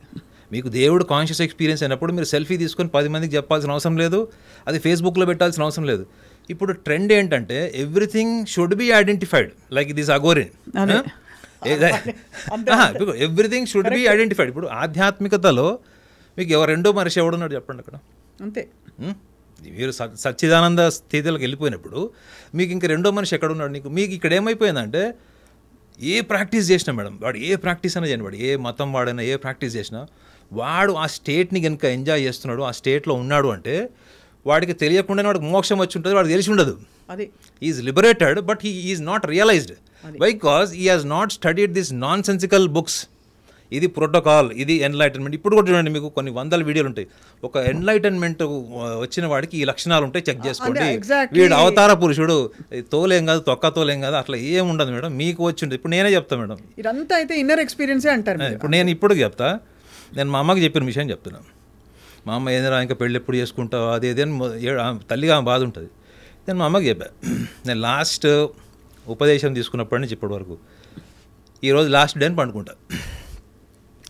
మీకు దేవుడు కాన్షియస్ ఎక్స్పీరియన్స్ అయినప్పుడు మీరు సెల్ఫీ తీసుకొని పది మందికి చెప్పాల్సిన అవసరం లేదు అది ఫేస్బుక్లో పెట్టాల్సిన అవసరం లేదు ఇప్పుడు ట్రెండ్ ఏంటంటే everything should be identified like this అగోరిన్ ఎవ్రీథింగ్ షుడ్ బి ఐడెంటిఫైడ్ ఇప్పుడు ఆధ్యాత్మికతలో మీకు ఎవరు రెండో మనిషి ఎవడున్నాడు చెప్పండి అక్కడ అంతే మీరు సచ్చిదానంద స్థితిలోకి వెళ్ళిపోయినప్పుడు మీకు ఇంకా రెండో మనిషి ఎక్కడ ఉన్నాడు నీకు మీకు ఇక్కడ ఏమైపోయిందంటే ఏ ప్రాక్టీస్ చేసినా మేడం వాడు ఏ ప్రాక్టీస్ అయినా చేయండి వాడు ఏ మతం వాడైనా ఏ ప్రాక్టీస్ చేసినా వాడు ఆ స్టేట్ని కనుక ఎంజాయ్ చేస్తున్నాడు ఆ స్టేట్లో ఉన్నాడు అంటే వాడికి తెలియకుండానే వాడికి మోక్షం వచ్చి ఉంటుంది వాడికి తెలిసి ఉండదు అది is liberated but he is not realized because he has not studied this nonsensical books ఇది ప్రోటోకాల్ ఇది ఎన్లైటన్మెంట్ ఇప్పుడు కూడా చూడండి మీకు కొన్ని వందల వీడియోలు ఉంటాయి ఒక ఎన్లైటన్మెంట్ వచ్చిన వాడికి ఈ లక్షణాలు ఉంటాయి చెక్ చేసుకోండి వీడు అవతార పురుషుడు తోలేం కాదు తొక్క తోలేం కాదు అట్లా ఏం ఉండదు మేడం మీకు వచ్చి ఉంటుంది ఇప్పుడు నేనే చెప్తా మేడం ఇదంతా అయితే ఇన్నర్ ఎక్స్పీరియన్సే అంటారు ఇప్పుడు నేను ఇప్పుడు చెప్తా నేను మా అమ్మకి చెప్పిన విషయం చెప్తున్నాను మా అమ్మ ఏదైనా ఇంకా పెళ్ళి ఎప్పుడు చేసుకుంటావు అది ఇది అని తల్లిగా బాధ ఉంటుంది నేను మా అమ్మకి చెప్పా నేను లాస్ట్ ఉపదేశం తీసుకున్నప్పటి నుంచి ఇప్పటి వరకు ఈరోజు లాస్ట్ డే అని పండుకుంటాను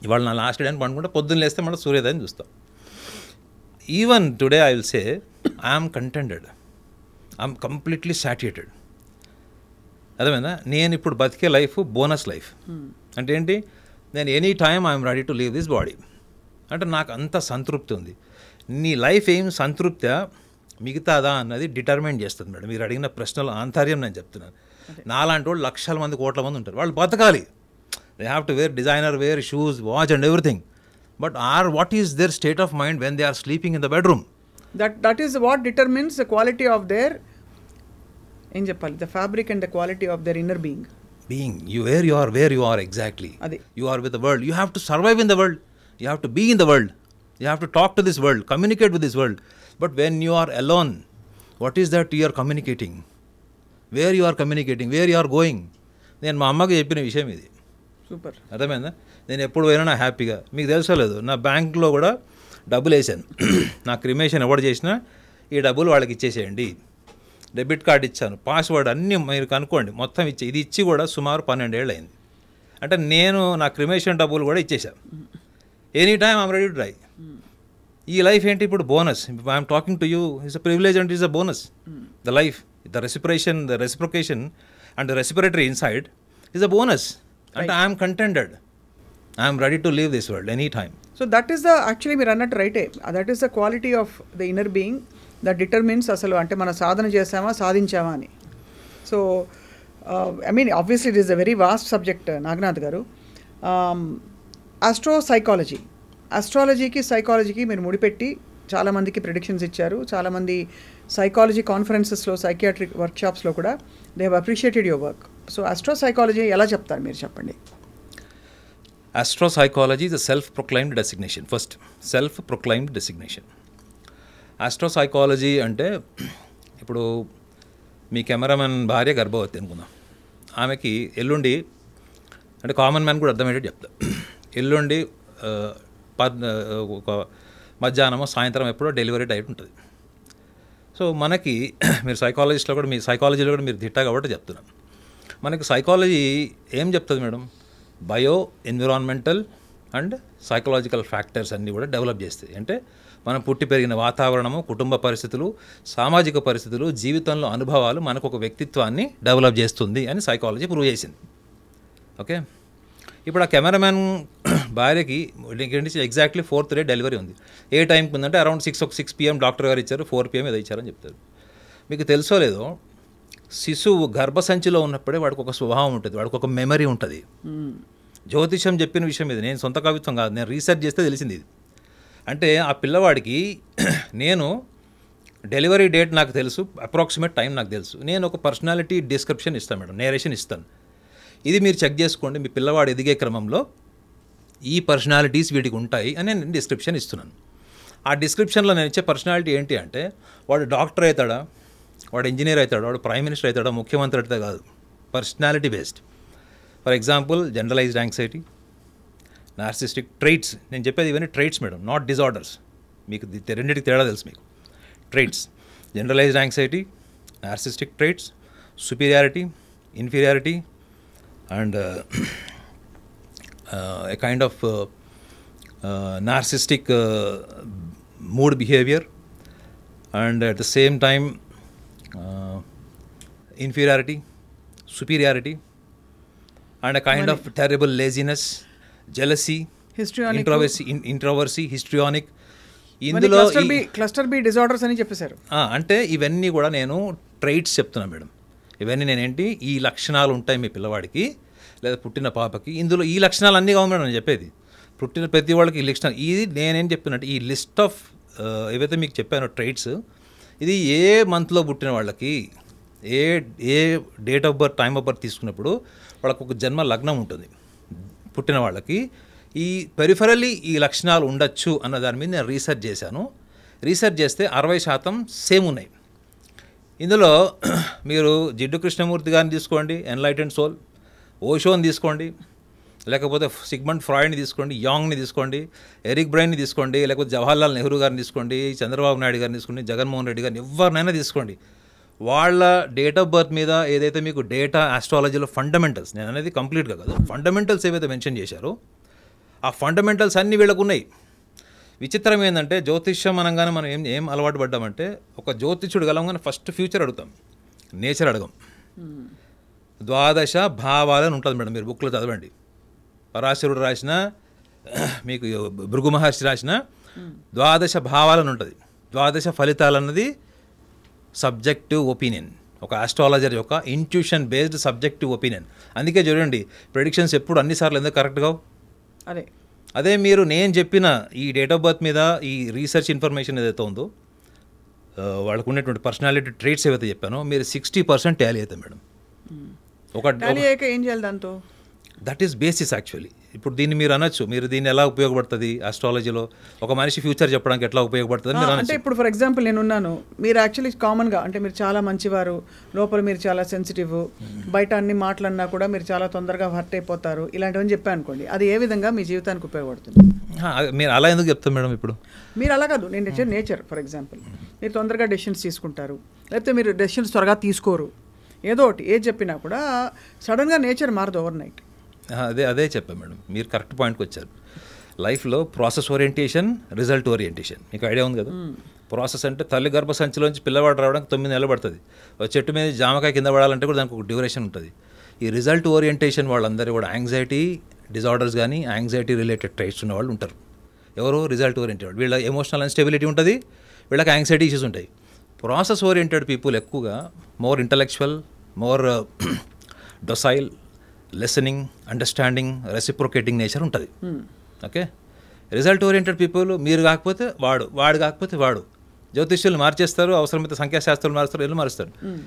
ఇవాళ నా లాస్ట్ డే అని పండుకుంటే పొద్దున్న లేస్తే మనం సూర్యోదయం చూస్తాం even today I will say I'm contended I'm completely satiated అదేమైనా నేను ఇప్పుడు బతికే లైఫ్ బోనస్ లైఫ్ అంటే ఏంటి నేను any time I'm ready to leave this body అంటే నాకు అంత సంతృప్తి ఉంది నీ లైఫ్ ఏం సంతృప్త మిగతాదా అన్నది డిటర్మైన్ చేస్తుంది మేడం మీరు అడిగిన ప్రశ్నలు ఆంతర్యం నేను చెప్తున్నాను నాలాంటి వాళ్ళు లక్షల మంది కోట్ల మంది ఉంటారు వాళ్ళు బతకాలి They have to wear designer wear, shoes, watch, and everything. But are what is their state of mind when they are sleeping in the bedroom? That that is what determines the quality of their in Japan, the fabric and the quality of their inner being. Being you where you are, where you are exactly. Adi. You are with the world. You have to survive in the world. You have to be in the world. You have to talk to this world, communicate with this world. But when you are alone, what is that you are communicating? Where you are communicating? Where you are going? నేను మా అమ్మకి చెప్పిన విషయం ఇది super అర్థమైందా నేను ఎప్పుడు పోయినా నా హ్యాపీగా మీకు తెలుసలేదు నా బ్యాంక్లో కూడా డబ్బులు వేసాను నా క్రిమేషన్ ఎవరు చేసినా ఈ డబ్బులు వాళ్ళకి ఇచ్చేసేయండి డెబిట్ కార్డు ఇచ్చాను పాస్వర్డ్ అన్నీ మీరు కనుక్కోండి మొత్తం ఇచ్చి ఇది ఇచ్చి కూడా సుమారు ఏళ్ళు అయింది అంటే నేను నా క్రిమేషన్ డబ్బులు కూడా ఇచ్చేసాను any time I'm ready to die ఈ లైఫ్ ఏంటి ఇప్పుడు bonus I'm talking to you is a privilege and is a bonus the life the respiration the reciprocation and respiratory inside is a bonus అంటే I'm contended I'm ready to leave this world any time so that is the actually మీరు అన్నట్టు రైటే that is the quality of the inner being that determines అసలు అంటే మనం సాధన చేసామా సాధించామా అని so I mean obviously it is a very vast subject Naganath గారు ఆస్ట్రో సైకాలజీ ఆస్ట్రాలజీకి సైకాలజీకి మీరు ముడిపెట్టి చాలామందికి ప్రిడిక్షన్స్ ఇచ్చారు చాలామంది సైకాలజీ కాన్ఫరెన్సెస్లో సైకియాట్రిక్ వర్క్షాప్స్లో కూడా they have appreciated your work so astro psychology ఎలా చెప్తారు మీరు చెప్పండి astro psychology is a self proclaimed designation first self proclaimed designation astro psychology అంటే ఇప్పుడు మీ కెమెరామెన్ భార్య గర్భవతి అనుకుందాం ఆమెకి ఎల్లుండి అంటే కామన్ మ్యాన్ కూడా అర్థమయ్యేటట్టు చెప్తా ఎల్లుండి ఒక మధ్యాహ్నమో సాయంత్రం ఎప్పుడో డెలివరీ డైట్ ఉంటుంది సో మనకి మీరు సైకాలజిస్ట్లో కూడా మీ సైకాలజీలో కూడా మీరు దిట్టా కాబట్టి చెప్తున్నాను మనకు సైకాలజీ ఏం చెప్తుంది madam bio environmental and psychological factors అన్నీ కూడా డెవలప్ చేస్తాయి అంటే మనం పుట్టి పెరిగిన వాతావరణము కుటుంబ పరిస్థితులు సామాజిక పరిస్థితులు జీవితంలో అనుభవాలు మనకు ఒక వ్యక్తిత్వాన్ని డెవలప్ చేస్తుంది అని సైకాలజీ ప్రూవ్ చేసింది ఓకే ఇప్పుడు ఆ కెమెరామ్యాన్ భార్యకి నుంచి ఎగ్జాక్ట్లీ ఫోర్త్ డే డెలివరీ ఉంది ఏ టైంకి ఉందంటే అరౌండ్ సిక్స్ ఒక సిక్స్ పిఎం డాక్టర్ గారు ఇచ్చారు ఫోర్ పిఎం ఏదో ఇచ్చారని చెప్తారు మీకు తెలుసో లేదో శిశువు గర్భసంచిలో ఉన్నప్పుడే వాడికి ఒక స్వభావం ఉంటుంది వాడికి ఒక మెమరీ ఉంటుంది జ్యోతిషం చెప్పిన విషయం ఇది నేను సొంత కవిత్వం కాదు నేను రీసెర్చ్ చేస్తే తెలిసింది ఇది అంటే ఆ పిల్లవాడికి నేను డెలివరీ డేట్ నాకు తెలుసు అప్రాక్సిమేట్ టైం నాకు తెలుసు నేను ఒక పర్సనాలిటీ డిస్క్రిప్షన్ ఇస్తాను మేడం నేరేషన్ ఇస్తాను ఇది మీరు చెక్ చేసుకోండి మీ పిల్లవాడు ఎదిగే క్రమంలో ఈ పర్సనాలిటీస్ వీటికి ఉంటాయి అని నేను డిస్క్రిప్షన్ ఇస్తున్నాను ఆ డిస్క్రిప్షన్లో నేను ఇచ్చే పర్సనాలిటీ ఏంటి అంటే వాడు డాక్టర్ అవుతాడా వాడు ఇంజనీర్ అవుతాడు వాడు ప్రైమ్ మినిస్టర్ అవుతాడు ముఖ్యమంత్రి అయితే కాదు personality based for example generalised anxiety narcissistic traits నేను చెప్పేది ఇవన్నీ ట్రైట్స్ మేడం నాట్ డిజార్డర్స్ మీకు రెండింటికి తేడా తెలుసు మీకు traits generalised anxiety narcissistic traits superiority inferiority and a kind of narcissistic mood behaviour and at the same time inferiority superiority and kind of terrible laziness jealousy history ఇంట్రోవర్సీ histrionic ఇందులో cluster B disorders అని చెప్పేశారు అంటే ఇవన్నీ కూడా నేను ట్రైట్స్ చెప్తున్నా madam ఇవన్నీ నేనేంటి ఈ లక్షణాలు ఉంటాయి మీ పిల్లవాడికి లేదా పుట్టిన పాపకి ఇందులో ఈ లక్షణాలు అన్నీ కావు మేడం నేను చెప్పేది పుట్టిన ప్రతి వాళ్ళకి ఈ లక్షణాలు ఇది నేనేం చెప్తున్నట్టు ఈ లిస్ట్ ఆఫ్ uh, ఏవైతే మీకు చెప్పానో ట్రైట్స్ ఇది ఏ మంత్లో పుట్టిన వాళ్ళకి ఏ ఏ date of birth time of birth తీసుకున్నప్పుడు వాళ్ళకు ఒక జన్మ లగ్నం ఉంటుంది పుట్టిన వాళ్ళకి ఈ పెరిఫరలీ ఈ లక్షణాలు ఉండొచ్చు అన్న దాని మీద నేను రీసెర్చ్ చేశాను రీసెర్చ్ చేస్తే అరవై శాతం సేమ్ ఉన్నాయి ఇందులో మీరు జిడ్డు కృష్ణమూర్తి గారిని తీసుకోండి ఎన్లైటెండ్ సోల్ ఓషోని తీసుకోండి లేకపోతే సిగ్మండ్ ఫ్రాయిడ్ని తీసుకోండి యాంగ్ని తీసుకోండి ఎరిక్ బ్రైన్ని తీసుకోండి లేకపోతే జవహర్లాల్ నెహ్రూ గారిని తీసుకోండి చంద్రబాబు నాయుడు గారిని తీసుకోండి జగన్మోహన్ రెడ్డి గారిని ఎవరినైనా తీసుకోండి వాళ్ళ డేట్ ఆఫ్ బర్త్ మీద ఏదైతే మీకు డేటా ఆస్ట్రాలజీలో ఫండమెంటల్స్ నేను అనేది కంప్లీట్గా కాదు ఫండమెంటల్స్ ఏవైతే మెన్షన్ చేశారో ఆ ఫండమెంటల్స్ అన్నీ వీళ్ళకున్నాయి విచిత్రం ఏంటంటే జ్యోతిష్యం అనగానే మనం ఏం ఏం అలవాటు పడ్డామంటే ఒక జ్యోతిష్యుడు గలంగానే ఫస్ట్ ఫ్యూచర్ అడుగుతాం నేచర్ అడగం hmm. ద్వాదశ భావాలని ఉంటుంది మేడం మీరు బుక్లో చదవండి పరాశరుడు రాసిన మీకు భృగు మహర్షి రాసిన ద్వాదశ భావాలను ఉంటుంది ద్వాదశ ఫలితాలు అన్నది సబ్జెక్టివ్ ఒపీనియన్ ఒక ఆస్ట్రాలజర్ యొక్క ఇంట్యూషన్ బేస్డ్ సబ్జెక్టివ్ ఒపీనియన్ అందుకే చూడండి ప్రెడిక్షన్స్ ఎప్పుడు అన్నిసార్లు ఎందుకు కరెక్ట్గా అదే అదే మీరు నేను చెప్పిన ఈ డేట్ ఆఫ్ బర్త్ మీద ఈ రీసెర్చ్ ఇన్ఫర్మేషన్ ఏదైతే ఉందో వాళ్ళకు ఉన్నటువంటి పర్సనాలిటీ ట్రేట్స్ ఏవైతే చెప్పానో మీరు సిక్స్టీ పర్సెంట్ ట్యాలీ అవుతాయి మేడం ఒక ఏం చేయాలి దాంతో దట్ ఈస్ బేసిస్ యాక్చువల్లీ ఇప్పుడు దీన్ని మీరు అనొచ్చు మీరు దీన్ని ఎలా ఉపయోగపడుతుంది ఆస్ట్రాలజీలో ఒక మనిషి ఫ్యూచర్ చెప్పడానికి ఎట్లా ఉపయోగపడుతుంది అంటే ఇప్పుడు ఫర్ ఎగ్జాంపుల్ నేను ఉన్నాను మీరు యాక్చువల్లీ కామన్గా అంటే మీరు చాలా మంచివారు లోపల మీరు చాలా సెన్సిటివ్ బయట అన్ని మాటలన్నా కూడా మీరు చాలా తొందరగా హర్ట్ అయిపోతారు ఇలాంటివని చెప్పాను అనుకోండి అది ఏ విధంగా మీ జీవితానికి ఉపయోగపడుతుంది మీరు అలా ఎందుకు చెప్తాను మేడం ఇప్పుడు మీరు అలా కాదు నేను నేచర్ ఫర్ ఎగ్జాంపుల్ మీరు తొందరగా డెసిషన్స్ తీసుకుంటారు లేకపోతే మీరు డెసిషన్స్ త్వరగా తీసుకోరు ఏదో ఒకటి ఏది చెప్పినా కూడా సడన్గా నేచర్ మారదు ఓవర్ నైట్ అదే అదే చెప్పాను మేడం మీరు కరెక్ట్ పాయింట్కి వచ్చారు లైఫ్లో ప్రాసెస్ ఓరియంటేషన్ రిజల్ట్ ఓరియంటేషన్ మీకు ఐడియా ఉంది కదా ప్రాసెస్ అంటే తల్లి గర్భ సంచిలోంచి పిల్లవాడు రావడానికి తొమ్మిది నెలలు పడుతుంది చెట్టు మీద జామకాయ కింద పడాలంటే కూడా దానికి ఒక డ్యూరేషన్ ఉంటుంది ఈ రిజల్ట్ ఓరియంటేషన్ వాళ్ళందరూ కూడా యాంగ్జైటీ డిజార్డర్స్ కానీ యాంగ్జైటీ రిలేటెడ్ ట్రైట్స్ ఉన్న వాళ్ళు ఉంటారు ఎవరు రిజల్ట్ ఓరియంటెడ్ వీళ్ళ ఎమోషనల్ అన్స్టెబిలిటీ ఉంటుంది వీళ్ళకి యాంగ్జైటీ ఇష్యూస్ ఉంటాయి ప్రాసెస్ ఓరియంటెడ్ పీపుల్ ఎక్కువగా more intellectual more docile listening understanding reciprocating nature ఉంటుంది ఓకే రిజల్ట్ ఓరియంటెడ్ పీపుల్ మీరు కాకపోతే వాడు వాడు కాకపోతే వాడు జ్యోతిష్యులు మార్చేస్తారు అవసరమైతే సంఖ్యాశాస్త్రాలు మారుస్తారు ఇల్లు మారుస్తారు hmm.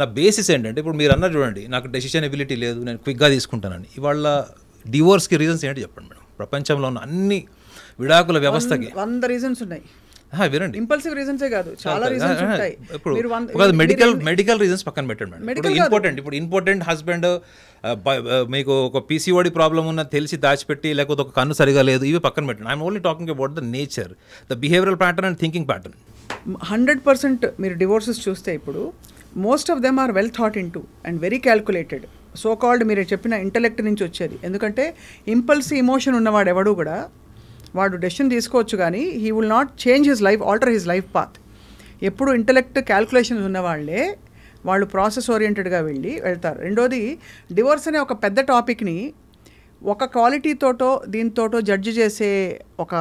నా బేసిస్ ఏంటంటే ఇప్పుడు మీరు అన్నారు చూడండి నాకు డెసిషన్ ఎబిలిటీ లేదు నేను క్విక్గా తీసుకుంటానని ఇవాళ డివోర్స్కి రీజన్స్ ఏంటి చెప్పండి మేడం ప్రపంచంలో ఉన్న అన్ని విడాకుల వ్యవస్థకి వంద రీజన్స్ ఉన్నాయి వినండి ఇంపల్సివ్ రీజన్సే కాదు చాలా రీజన్స్ ఉంటాయి మెడికల్ మెడికల్ రీజన్స్ పక్కన పెట్టండి మెడికల్ ఇంపార్టెంట్ ఇప్పుడు ఇంపార్టెంట్ హస్బెండ్ మీకు ఒక పీసీఓడి ప్రాబ్లం ఉన్న తెలిసి దాచిపెట్టి లేకపోతే ఒక కన్ను సరిగా లేదు ఇవి పక్కన పెట్టండి I'm only talking about the nature the behavioural pattern and thinking pattern hundred percent మీరు డివోర్సెస్ చూస్తే ఇప్పుడు most of them are well thought in and very calculated so called మీరు చెప్పిన ఇంటలెక్ట్ నుంచి వచ్చేది ఎందుకంటే ఇంపల్స్ ఇమోషన్ ఉన్నవాడు ఎవడు కూడా వాడు డెసిషన్ తీసుకోవచ్చు కానీ he will not change his life alter his life path ఎప్పుడు ఇంటలెక్ట్ క్యాల్కులేషన్స్ ఉన్నవాళ్ళే వాళ్ళు ప్రాసెస్ ఓరియంటెడ్గా వెళ్ళి వెళ్తారు రెండోది డివోర్స్ అనే ఒక పెద్ద టాపిక్ని ఒక క్వాలిటీతోటో దీంతోటో జడ్జి చేసే ఒక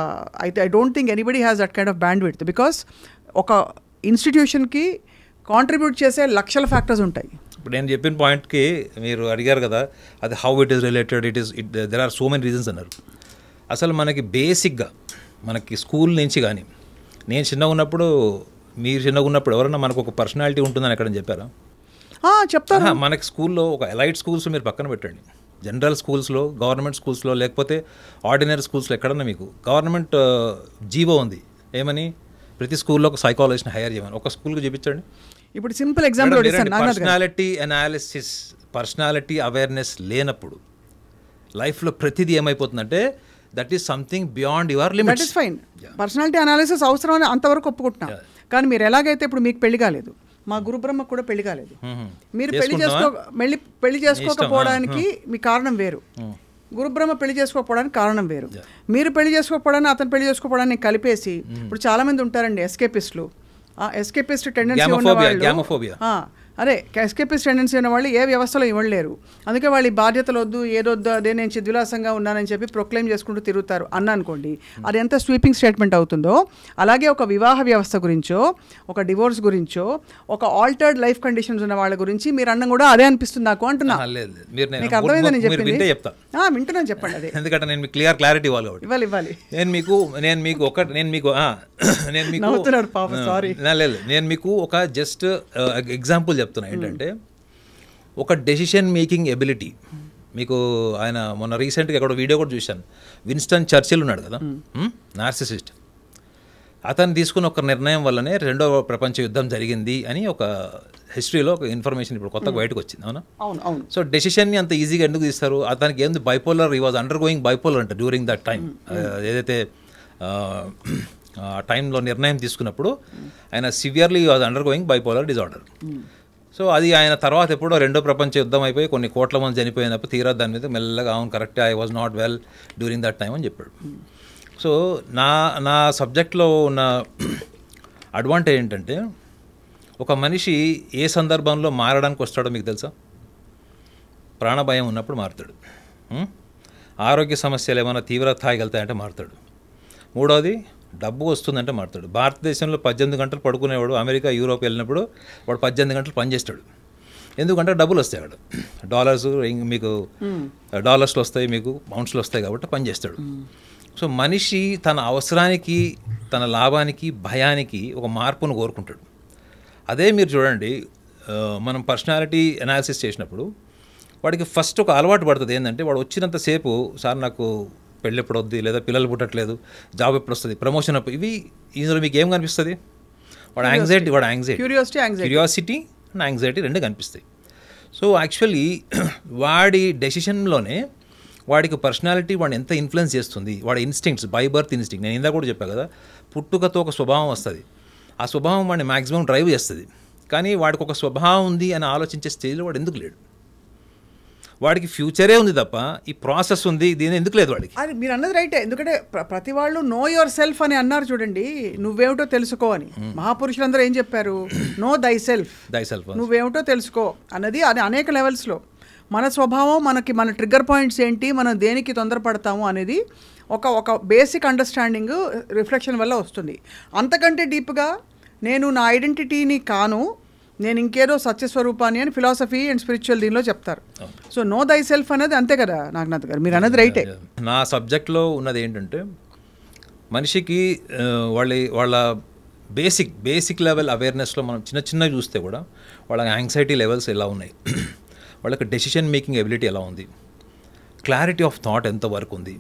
అయితే I don't think anybody has that kind of band with because ఒక ఇన్స్టిట్యూషన్కి కాంట్రిబ్యూట్ చేసే లక్షల ఫ్యాక్టర్స్ ఉంటాయి ఇప్పుడు నేను చెప్పిన పాయింట్కి మీరు అడిగారు కదా అది how it is related it is it there are so many reasons అన్నారు అసలు మనకి బేసిక్గా మనకి స్కూల్ నుంచి కానీ నేను చిన్నగా ఉన్నప్పుడు మీరు చిన్నగా ఉన్నప్పుడు ఎవరన్నా మనకు ఒక పర్సనాలిటీ ఉంటుందని ఎక్కడ చెప్పారా చెప్తారా మనకి స్కూల్లో ఒక ఎలైట్ స్కూల్స్ మీరు పక్కన పెట్టండి జనరల్ స్కూల్స్లో గవర్నమెంట్ స్కూల్స్లో లేకపోతే ఆర్డినరీ స్కూల్స్లో ఎక్కడన్నా మీకు గవర్నమెంట్ జీవో ఉంది ఏమని ప్రతి స్కూల్లో ఒక సైకాలజిస్ట్ని హైర్ చేయమని ఒక స్కూల్కి చూపించండి ఇప్పుడు simple example personality analysis personality awareness లేనప్పుడు లైఫ్లో ప్రతిదీ ఏమైపోతుందంటే that is something beyond your limit is fine personality analysis అవసరం అని అంతవరకు ఒప్పుకుంటున్నా కానీ మీరు ఎలాగైతే ఇప్పుడు మీకు పెళ్లి కాలేదు మా గురుబ్రహ్మ కూడా పెళ్లి కాలేదు మీరు పెళ్లి చేసుకో మళ్ళీ పెళ్లి చేసుకోకపోవడానికి మీ కారణం వేరు గురుబ్రహ్మ పెళ్లి చేసుకోకపోవడానికి కారణం వేరు మీరు పెళ్లి చేసుకోకపోవడానికి అతను పెళ్లి చేసుకోకపోవడానికి కలిపేసి ఇప్పుడు చాలామంది ఉంటారండి ఎస్కేపిస్టులు ఎస్కేపిస్ట్ టెండెన్సీ ఉన్నవాళ్ళు అదే ఎస్కేపిస్ట్ టెండెన్సీ ఉన్న వాళ్ళు ఏ వ్యవస్థలో ఇవ్వలేరు అందుకే వాళ్ళు బాధ్యతలు వద్దు ఏదొద్దు అదే నేను చిద్విలాసంగా ఉన్నానని చెప్పి ప్రొక్లైమ్ చేసుకుంటూ తిరుగుతారు అన్న అనుకోండి అది ఎంత స్వీపింగ్ స్టేట్మెంట్ అవుతుందో అలాగే ఒక వివాహ వ్యవస్థ గురించో ఒక డివోర్స్ గురించో ఒక ఆల్టర్డ్ లైఫ్ కండిషన్స్ ఉన్న వాళ్ళ గురించి మీరు అన్నం కూడా అదే అనిపిస్తుంది నాకు అంటున్నా వింటున్నాను చెప్పండి అదే ఎందుకంటే నేను క్లియర్ క్లారిటీ ఇవ్వాలి ఇవ్వాలి ఇవ్వాలి నేను మీకు నేను మీకు ఒకటి నేను మీకు నేను మీకు సారీ లేదు నేను మీకు ఒక జస్ట్ ఎగ్జాంపుల్ చెప్తున్నా ఏంటంటే ఒక డెసిషన్ మేకింగ్ ఎబిలిటీ మీకు ఆయన మొన్న రీసెంట్గా ఎక్కడ వీడియో కూడా చూశాను విన్స్టన్ చర్చిల్ ఉన్నాడు కదా నార్సిసిస్ట్ అతను తీసుకున్న ఒక నిర్ణయం వల్లనే రెండవ ప్రపంచ యుద్ధం జరిగింది అని ఒక హిస్టరీలో ఒక ఇన్ఫర్మేషన్ ఇప్పుడు కొత్తగా బయటకు వచ్చింది అవునా సో డెసిషన్ని అంత ఈజీగా ఎందుకు తీస్తారు అతనికి ఏంది బైపోలర్ ఈ వాజ్ అండర్ గోయింగ్ బైపోలర్ అంటే డ్యూరింగ్ దట్ టైం ఏదైతే ఆ టైంలో నిర్ణయం తీసుకున్నప్పుడు ఆయన severely was undergoing bipolar disorder so అది ఆయన తర్వాత ఎప్పుడో రెండో ప్రపంచ యుద్ధం అయిపోయి కొన్ని కోట్ల మంది చనిపోయినప్పుడు తీరా దాని మీద మెల్లగా అవును correct I was not well during that time అని చెప్పాడు సో నా నా సబ్జెక్ట్లో ఉన్న అడ్వాంటేజ్ ఏంటంటే ఒక మనిషి ఏ సందర్భంలో మారడానికి వస్తాడో మీకు తెలుసా ప్రాణభయం ఉన్నప్పుడు మారుతాడు ఆరోగ్య సమస్యలు ఏమైనా తీవ్ర స్థాయికి వెళ్తాయంటే మారుతాడు మూడవది డబ్బు వస్తుందంటే మారుతాడు భారతదేశంలో పద్దెనిమిది గంటలు పడుకునేవాడు అమెరికా యూరోప్ వెళ్ళినప్పుడు వాడు పద్దెనిమిది గంటలు పనిచేస్తాడు ఎందుకంటే డబ్బులు వస్తాయి వాడు డాలర్స్ మీకు hmm. డాలర్స్లు వస్తాయి మీకు పౌండ్స్లు వస్తాయి కాబట్టి పనిచేస్తాడు hmm. సో మనిషి తన అవసరానికి తన లాభానికి భయానికి ఒక మార్పును కోరుకుంటాడు అదే మీరు చూడండి మనం పర్సనాలిటీ అనాలిసిస్ చేసినప్పుడు వాడికి ఫస్ట్ ఒక అలవాటు పడుతుంది ఏంటంటే వాడు వచ్చినంతసేపు సార్ నాకు పెళ్ళి ఎప్పుడు వద్ది లేదా పిల్లలు పుట్టట్లేదు జాబ్ ఎప్పుడు వస్తుంది ప్రమోషన్ అప్పుడు ఇవి ఇందులో మీకు ఏం కనిపిస్తుంది వాడు యాంగ్జైటీ వాడు anxiety curiosity curiosity and anxiety రెండు కనిపిస్తాయి సో యాక్చువల్లీ వాడి డెసిషన్లోనే వాడికి పర్సనాలిటీ వాడిని ఎంత ఇన్ఫ్లుయెన్స్ చేస్తుంది వాడి ఇన్స్టింక్ట్స్ బై బర్త్ ఇన్స్టింక్ట్ నేను ఇందా కూడా చెప్పాను కదా పుట్టుకతో ఒక స్వభావం వస్తుంది ఆ స్వభావం వాడిని మాక్సిమం డ్రైవ్ చేస్తుంది కానీ వాడికి ఒక స్వభావం ఉంది అని ఆలోచించే స్టేజ్లో వాడు ఎందుకు లేడు వాడికి ఫ్యూచరే ఉంది తప్ప ఈ ప్రాసెస్ ఉంది దీని ఎందుకు లేదు వాడికి అది మీరు అన్నది రైటే ఎందుకంటే ప్రతి వాళ్ళు నో యువర్ సెల్ఫ్ అని అన్నారు చూడండి నువ్వేమిటో తెలుసుకో అని మహాపురుషులందరూ ఏం చెప్పారు నో దై సెల్ఫ్ దై సెల్ఫ్ నువ్వేమిటో తెలుసుకో అన్నది అది అనేక లెవెల్స్లో మన స్వభావం మనకి మన ట్రిగ్గర్ పాయింట్స్ ఏంటి మనం దేనికి తొందరపడతాము అనేది ఒక ఒక బేసిక్ అండర్స్టాండింగ్ రిఫ్లెక్షన్ వల్ల వస్తుంది అంతకంటే డీప్గా నేను నా ఐడెంటిటీని కాను నేను ఇంకేదో సత్యస్వరూపాన్ని అని ఫిలాసఫీ అండ్ స్పిరిచువల్ దీనిలో చెప్తారు సో నో దై సెల్ఫ్ అనేది అంతే కదా నాగనాథ్ గారు మీరు అన్నది రైటే నా సబ్జెక్ట్లో ఉన్నది ఏంటంటే మనిషికి వాళ్ళ వాళ్ళ బేసిక్ బేసిక్ లెవెల్ అవేర్నెస్లో మనం చిన్న చిన్న చూస్తే కూడా వాళ్ళ యాంగ్జైటీ లెవెల్స్ ఎలా ఉన్నాయి వాళ్ళకి డెసిషన్ మేకింగ్ ఎబిలిటీ ఎలా ఉంది క్లారిటీ ఆఫ్ థాట్ ఎంతవరకు ఉంది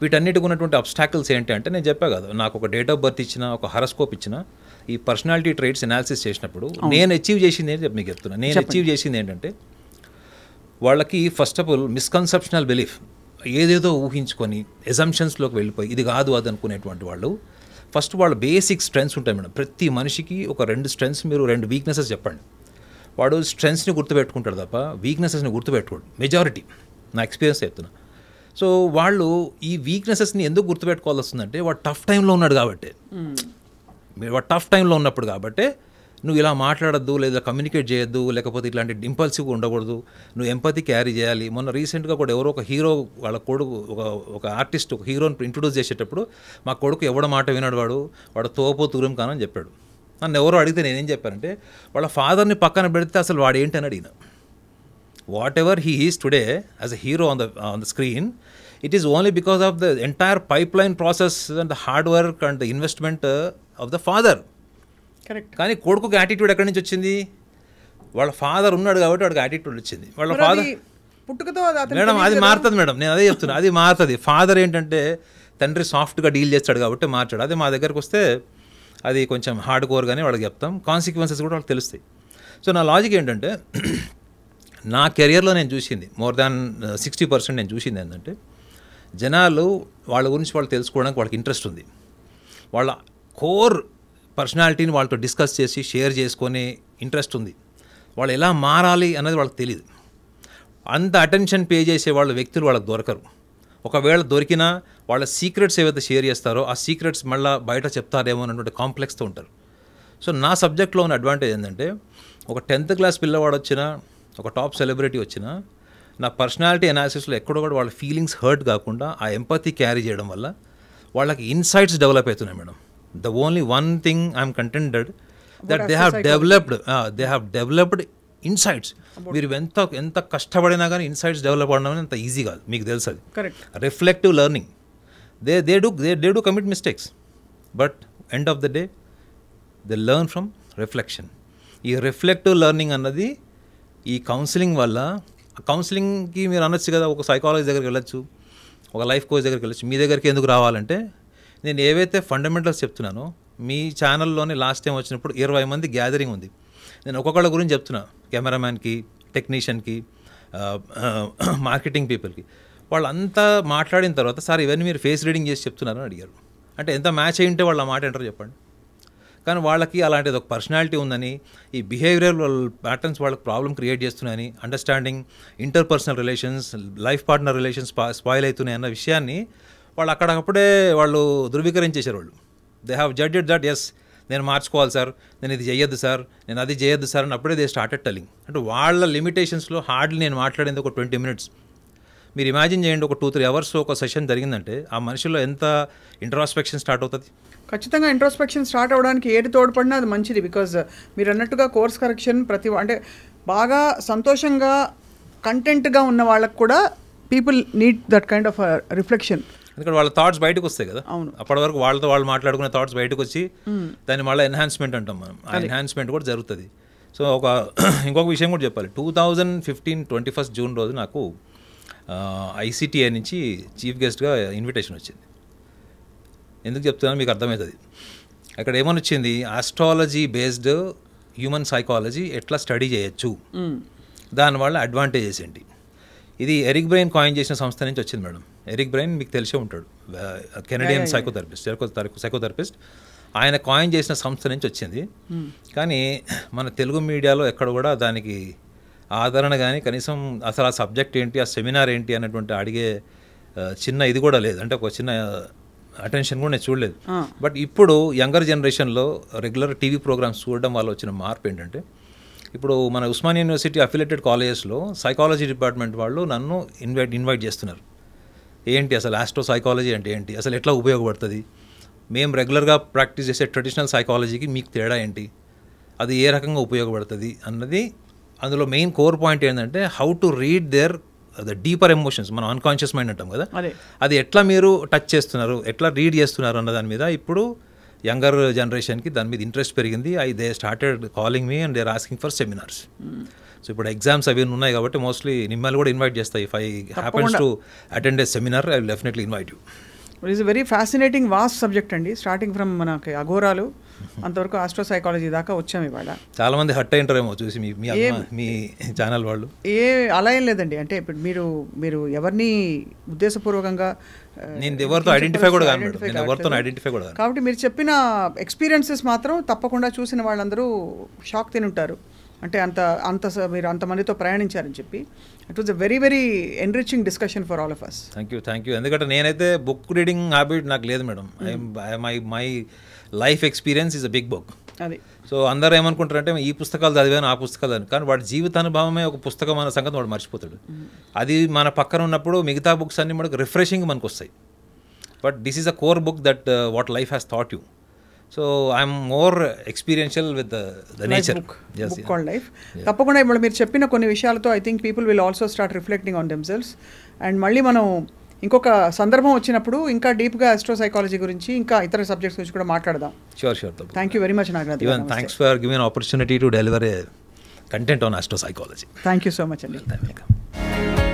వీటన్నిటికి ఉన్నటువంటి అబ్స్టాకిల్స్ ఏంటి అంటే నేను చెప్పా కదా నాకు ఒక డేట్ ఆఫ్ బర్త్ ఇచ్చిన ఒక హరస్కోప్ ఇచ్చిన ఈ పర్సనాలిటీ ట్రైట్స్ అనాలిసిస్ చేసినప్పుడు నేను అచీవ్ చేసింది ఏంటి మీకు చెప్తున్నా నేను అచీవ్ చేసింది ఏంటంటే వాళ్ళకి first of all misconceptional belief ఏదేదో ఊహించుకొని ఎజంప్షన్స్లోకి వెళ్ళిపోయి ఇది కాదు అది అనుకునేటువంటి వాళ్ళు ఫస్ట్ వాళ్ళ బేసిక్ స్ట్రెంగ్స్ ఉంటాయి మేడం ప్రతి మనిషికి ఒక రెండు స్ట్రెంగ్స్ మీరు రెండు వీక్నెసెస్ చెప్పండి వాడు స్ట్రెంగ్స్ని గుర్తుపెట్టుకుంటాడు తప్ప వీక్నెసెస్ని గుర్తుపెట్టుకోడు మెజారిటీ నా ఎక్స్పీరియన్స్ చెప్తున్నా సో వాళ్ళు ఈ వీక్నెసెస్ని ఎందుకు గుర్తుపెట్టుకోవాల్సి వస్తుందంటే వాడు టఫ్ టైంలో ఉన్నాడు కాబట్టి hmm. వాడు టఫ్ టైంలో ఉన్నప్పుడు కాబట్టి నువ్వు ఇలా మాట్లాడద్దు లేదా కమ్యూనికేట్ చేయొద్దు లేకపోతే ఇట్లాంటి ఇంపల్సివ్గా ఉండకూడదు నువ్వు ఎంపతి క్యారీ చేయాలి మొన్న రీసెంట్గా కూడా ఎవరో ఒక హీరో వాళ్ళ కొడుకు ఒక ఒక ఆర్టిస్ట్ ఒక హీరోని ఇంట్రొడ్యూస్ చేసేటప్పుడు మా కొడుకు ఎవడ మాట వినాడు వాడు వాడు తోపో తూరం కానని చెప్పాడు నన్ను ఎవరో అడిగితే నేనేం చెప్పానంటే వాళ్ళ ఫాదర్ని పక్కన పెడితే అసలు వాడు ఏంటని అడిగిన whatever he is today as a hero on the on the screen is only because of the entire pipeline process and the hard work and the investment of the father correct కానీ కొడుకు attitude ఎక్కడి నుంచి వచ్చింది వాళ్ళ father ఉన్నాడు కాబట్టి వాడికి attitude వచ్చింది వాళ్ళ ఫాదర్ పుట్టుకతో మేడం అది మారుతుంది మేడం నేను అదే చెప్తున్నా అది మారుతుంది ఫాదర్ ఏంటంటే తండ్రి సాఫ్ట్గా డీల్ చేస్తాడు కాబట్టి మార్చాడు అదే మా దగ్గరకు వస్తే అది కొంచెం హార్డ్ కానీ వాళ్ళకి చెప్తాం కాన్సిక్వెన్సెస్ కూడా వాళ్ళకి తెలుస్తాయి సో నా లాజిక్ ఏంటంటే నా కెరియర్లో నేను చూసింది మోర్ దాన్ సిక్స్టీ పర్సెంట్ నేను చూసింది ఏంటంటే జనాలు వాళ్ళ గురించి వాళ్ళు తెలుసుకోవడానికి వాళ్ళకి ఇంట్రెస్ట్ ఉంది వాళ్ళ కోర్ పర్సనాలిటీని వాళ్ళతో డిస్కస్ చేసి షేర్ చేసుకునే ఇంట్రెస్ట్ ఉంది వాళ్ళు ఎలా మారాలి అన్నది వాళ్ళకి తెలియదు అంత అటెన్షన్ పే చేసే వాళ్ళ వ్యక్తులు వాళ్ళకి దొరకరు ఒకవేళ దొరికినా వాళ్ళ సీక్రెట్స్ ఏవైతే షేర్ చేస్తారో ఆ సీక్రెట్స్ మళ్ళీ బయట చెప్తారేమో అన్నటువంటి కాంప్లెక్స్తో ఉంటారు సో నా సబ్జెక్ట్లో ఉన్న అడ్వాంటేజ్ ఏంటంటే ఒక టెన్త్ క్లాస్ పిల్లవాడు వచ్చినా ఒక టాప్ సెలబ్రిటీ వచ్చినా నా పర్సనాలిటీ అనాలిసిస్లో ఎక్కడో కూడా వాళ్ళ ఫీలింగ్స్ హర్ట్ కాకుండా ఆ ఎంపతి క్యారీ చేయడం వల్ల వాళ్ళకి ఇన్సైట్స్ డెవలప్ అవుతున్నాయి madam the only one thing I'm contented that they have developed they have developed insights మీరు ఎంత ఎంత కష్టపడినా కానీ ఇన్సైట్స్ డెవలప్ అవడం అంత ఈజీ కాదు మీకు తెలుసు అది reflective learning they they do they they do commit mistakes but end of the day they learn from reflection ఈ రిఫ్లెక్టివ్ లెర్నింగ్ అన్నది ఈ కౌన్సిలింగ్ వల్ల కౌన్సిలింగ్కి మీరు అనొచ్చు కదా ఒక సైకాలజీ దగ్గరికి వెళ్ళొచ్చు ఒక లైఫ్ కోచ్ దగ్గరికి వెళ్ళచ్చు మీ దగ్గరికి ఎందుకు రావాలంటే నేను ఏవైతే ఫండమెంటల్స్ చెప్తున్నానో మీ ఛానల్లోనే లాస్ట్ టైం వచ్చినప్పుడు ఇరవై మంది గ్యాదరింగ్ ఉంది నేను ఒక్కొక్కళ్ళ గురించి చెప్తున్నా కెమెరామ్యాన్కి టెక్నీషియన్కి మార్కెటింగ్ పీపుల్కి వాళ్ళంతా మాట్లాడిన తర్వాత సార్ ఇవన్నీ మీరు ఫేస్ రీడింగ్ చేసి చెప్తున్నారని అడిగారు అంటే ఎంత మ్యాచ్ అయి ఉంటే వాళ్ళు ఆ మాట అంటారు చెప్పండి కానీ వాళ్ళకి అలాంటిది ఒక పర్సనాలిటీ ఉందని ఈ బిహేవియరల్ ప్యాటర్న్స్ వాళ్ళకి ప్రాబ్లం క్రియేట్ చేస్తున్నాయని understanding interpersonal relations life partner relations spoil అవుతున్నాయి అన్న విషయాన్ని వాళ్ళు అక్కడప్పుడే వాళ్ళు ధృవీకరించేశారు వాళ్ళు they have judged that yes నేను మార్చుకోవాలి సార్ నేను ఇది చేయొద్దు సార్ నేను అది చేయొద్దు సార్ అని అప్పుడే దే స్టార్టెడ్ టెలింగ్ అంటే వాళ్ళ లిమిటేషన్స్లో హార్డ్లీ నేను మాట్లాడింది ఒక ట్వంటీ మినిట్స్ మీరు ఇమాజిన్ చేయండి ఒక టూ త్రీ అవర్స్ ఒక సెషన్ జరిగిందంటే ఆ మనిషిలో ఎంత ఇంట్రాస్పెక్షన్ స్టార్ట్ అవుతుంది ఖచ్చితంగా ఇంట్రోస్పెక్షన్ స్టార్ట్ అవ్వడానికి ఏది తోడ్పడినా అది మంచిది బికాజ్ మీరు అన్నట్టుగా కోర్స్ కరెక్షన్ ప్రతి అంటే బాగా సంతోషంగా కంటెంట్గా ఉన్న వాళ్ళకు కూడా people need that kind of reflection ఎందుకంటే వాళ్ళ థాట్స్ బయటకు వస్తాయి కదా అవును అప్పటి వరకు వాళ్ళతో వాళ్ళు మాట్లాడుకునే థాట్స్ బయటకు వచ్చి దాన్ని మళ్ళీ ఎన్హాన్స్మెంట్ అంటాం మనం ఆ ఎన్హాన్స్మెంట్ కూడా జరుగుతుంది సో ఒక ఇంకొక విషయం కూడా చెప్పాలి two thousand fifteen twenty first June రోజు నాకు ఐసీటీఐ నుంచి చీఫ్ గెస్ట్గా ఇన్విటేషన్ వచ్చింది ఎందుకు చెప్తున్నాను మీకు అర్థమవుతుంది అక్కడ ఏమని వచ్చింది ఆస్ట్రాలజీ బేస్డ్ హ్యూమన్ సైకాలజీ ఎట్లా స్టడీ చేయొచ్చు దానివల్ల అడ్వాంటేజెస్ ఏంటి ఇది ఎరిక్ బ్రెయిన్ కాయిన్ చేసిన సంస్థ నుంచి వచ్చింది మేడం ఎరిక్ బ్రెయిన్ మీకు తెలిసే ఉంటాడు కెనడియన్ సైకోథెరపిస్ట్ సైకోథెరపిస్ట్ ఆయన కాయిన్ చేసిన సంస్థ నుంచి వచ్చింది కానీ మన తెలుగు మీడియాలో ఎక్కడ కూడా దానికి ఆదరణ కానీ కనీసం అసలు ఆ సబ్జెక్ట్ ఏంటి ఆ సెమినార్ ఏంటి అనేటువంటి అడిగే చిన్న ఇది కూడా లేదు అంటే ఒక చిన్న అటెన్షన్ కూడా నేను చూడలేదు బట్ ఇప్పుడు యంగర్ జనరేషన్లో రెగ్యులర్ టీవీ ప్రోగ్రామ్స్ చూడడం వల్ల వచ్చిన మార్పు ఏంటంటే ఇప్పుడు మన ఉస్మాన్ యూనివర్సిటీ అఫిలేటెడ్ కాలేజెస్లో సైకాలజీ డిపార్ట్మెంట్ వాళ్ళు నన్ను ఇన్వైట్ ఇన్వైట్ చేస్తున్నారు ఏంటి అసలు ఆస్ట్రో సైకాలజీ అంటే ఏంటి అసలు ఎట్లా ఉపయోగపడుతుంది మేము రెగ్యులర్గా ప్రాక్టీస్ చేసే ట్రెడిషనల్ సైకాలజీకి మీకు తేడా ఏంటి అది ఏ రకంగా ఉపయోగపడుతుంది అన్నది అందులో మెయిన్ కోర్ పాయింట్ ఏంటంటే how to read their the deeper emotions మనం అన్కాన్షియస్ మైండ్ అంటాం కదా అది ఎట్లా మీరు టచ్ చేస్తున్నారు ఎట్లా రీడ్ చేస్తున్నారు అన్న దాని మీద ఇప్పుడు యంగర్ జనరేషన్కి దాని మీద ఇంట్రెస్ట్ పెరిగింది I they started calling me and they're asking for seminars so ఇప్పుడు ఎగ్జామ్స్ అవి ఉన్నాయి కాబట్టి మోస్ట్లీ నిమ్మల్ని కూడా ఇన్వైట్ చేస్తాయి if I happens to attend a seminar I definitely invite you it is very fascinating vast subject అండి starting from మనకి అఘోరాలు అంతవరకు ఆస్ట్రో సైకాలజీ దాకా వచ్చాం ఇవాళ చాలా మంది హట్ అయింటారేమో చూసి మీ మీ ఛానల్ వాళ్ళు ఏ అలా ఏం లేదండి అంటే ఇప్పుడు మీరు మీరు ఎవరిని ఉద్దేశపూర్వకంగా నేను ఎవరితో ఐడెంటిఫై కూడా నేను ఎవరితో ఐడెంటిఫై కూడా కాబట్టి మీరు చెప్పిన ఎక్స్పీరియన్సెస్ మాత్రం తప్పకుండా చూసిన వాళ్ళందరూ షాక్ తిని ఉంటారు అంటే అంత అంత మీరు అంతమందితో ప్రయాణించారని చెప్పి it was a very very enriching discussion for all of us thank you thank you ఎందుకంటే నేనైతే బుక్ రీడింగ్ హ్యాబిట్ నాకు లేదు madam my my life experience is a big book అది సో అందరూ ఏమనుకుంటారంటే ఈ పుస్తకాలు చదివాను ఆ పుస్తకాలు చదివాను కానీ వాడి అనుభవమే ఒక పుస్తకం అన్న సంగతి వాడు మర్చిపోతాడు అది మన పక్కన ఉన్నప్పుడు మిగతా బుక్స్ అన్నీ మనకు రిఫ్రెషింగ్ మనకు వస్తాయి but this is a core book that what life has thought you so I'm more experiential with the nature life తప్పకుండా ఇప్పుడు మీరు చెప్పిన కొన్ని విషయాలతో I think people will also start reflecting on themselves and మళ్ళీ మనం ఇంకొక సందర్భం వచ్చినప్పుడు ఇంకా డీప్గా ఆస్ట్రో సైకాలజీ గురించి ఇంకా ఇతర సబ్జెక్ట్స్ గురించి కూడా మాట్లాడదాం sure sure thank you very much Nagaraj even thanks for giving opportunity to deliver content on astro psychology thank you so much అండి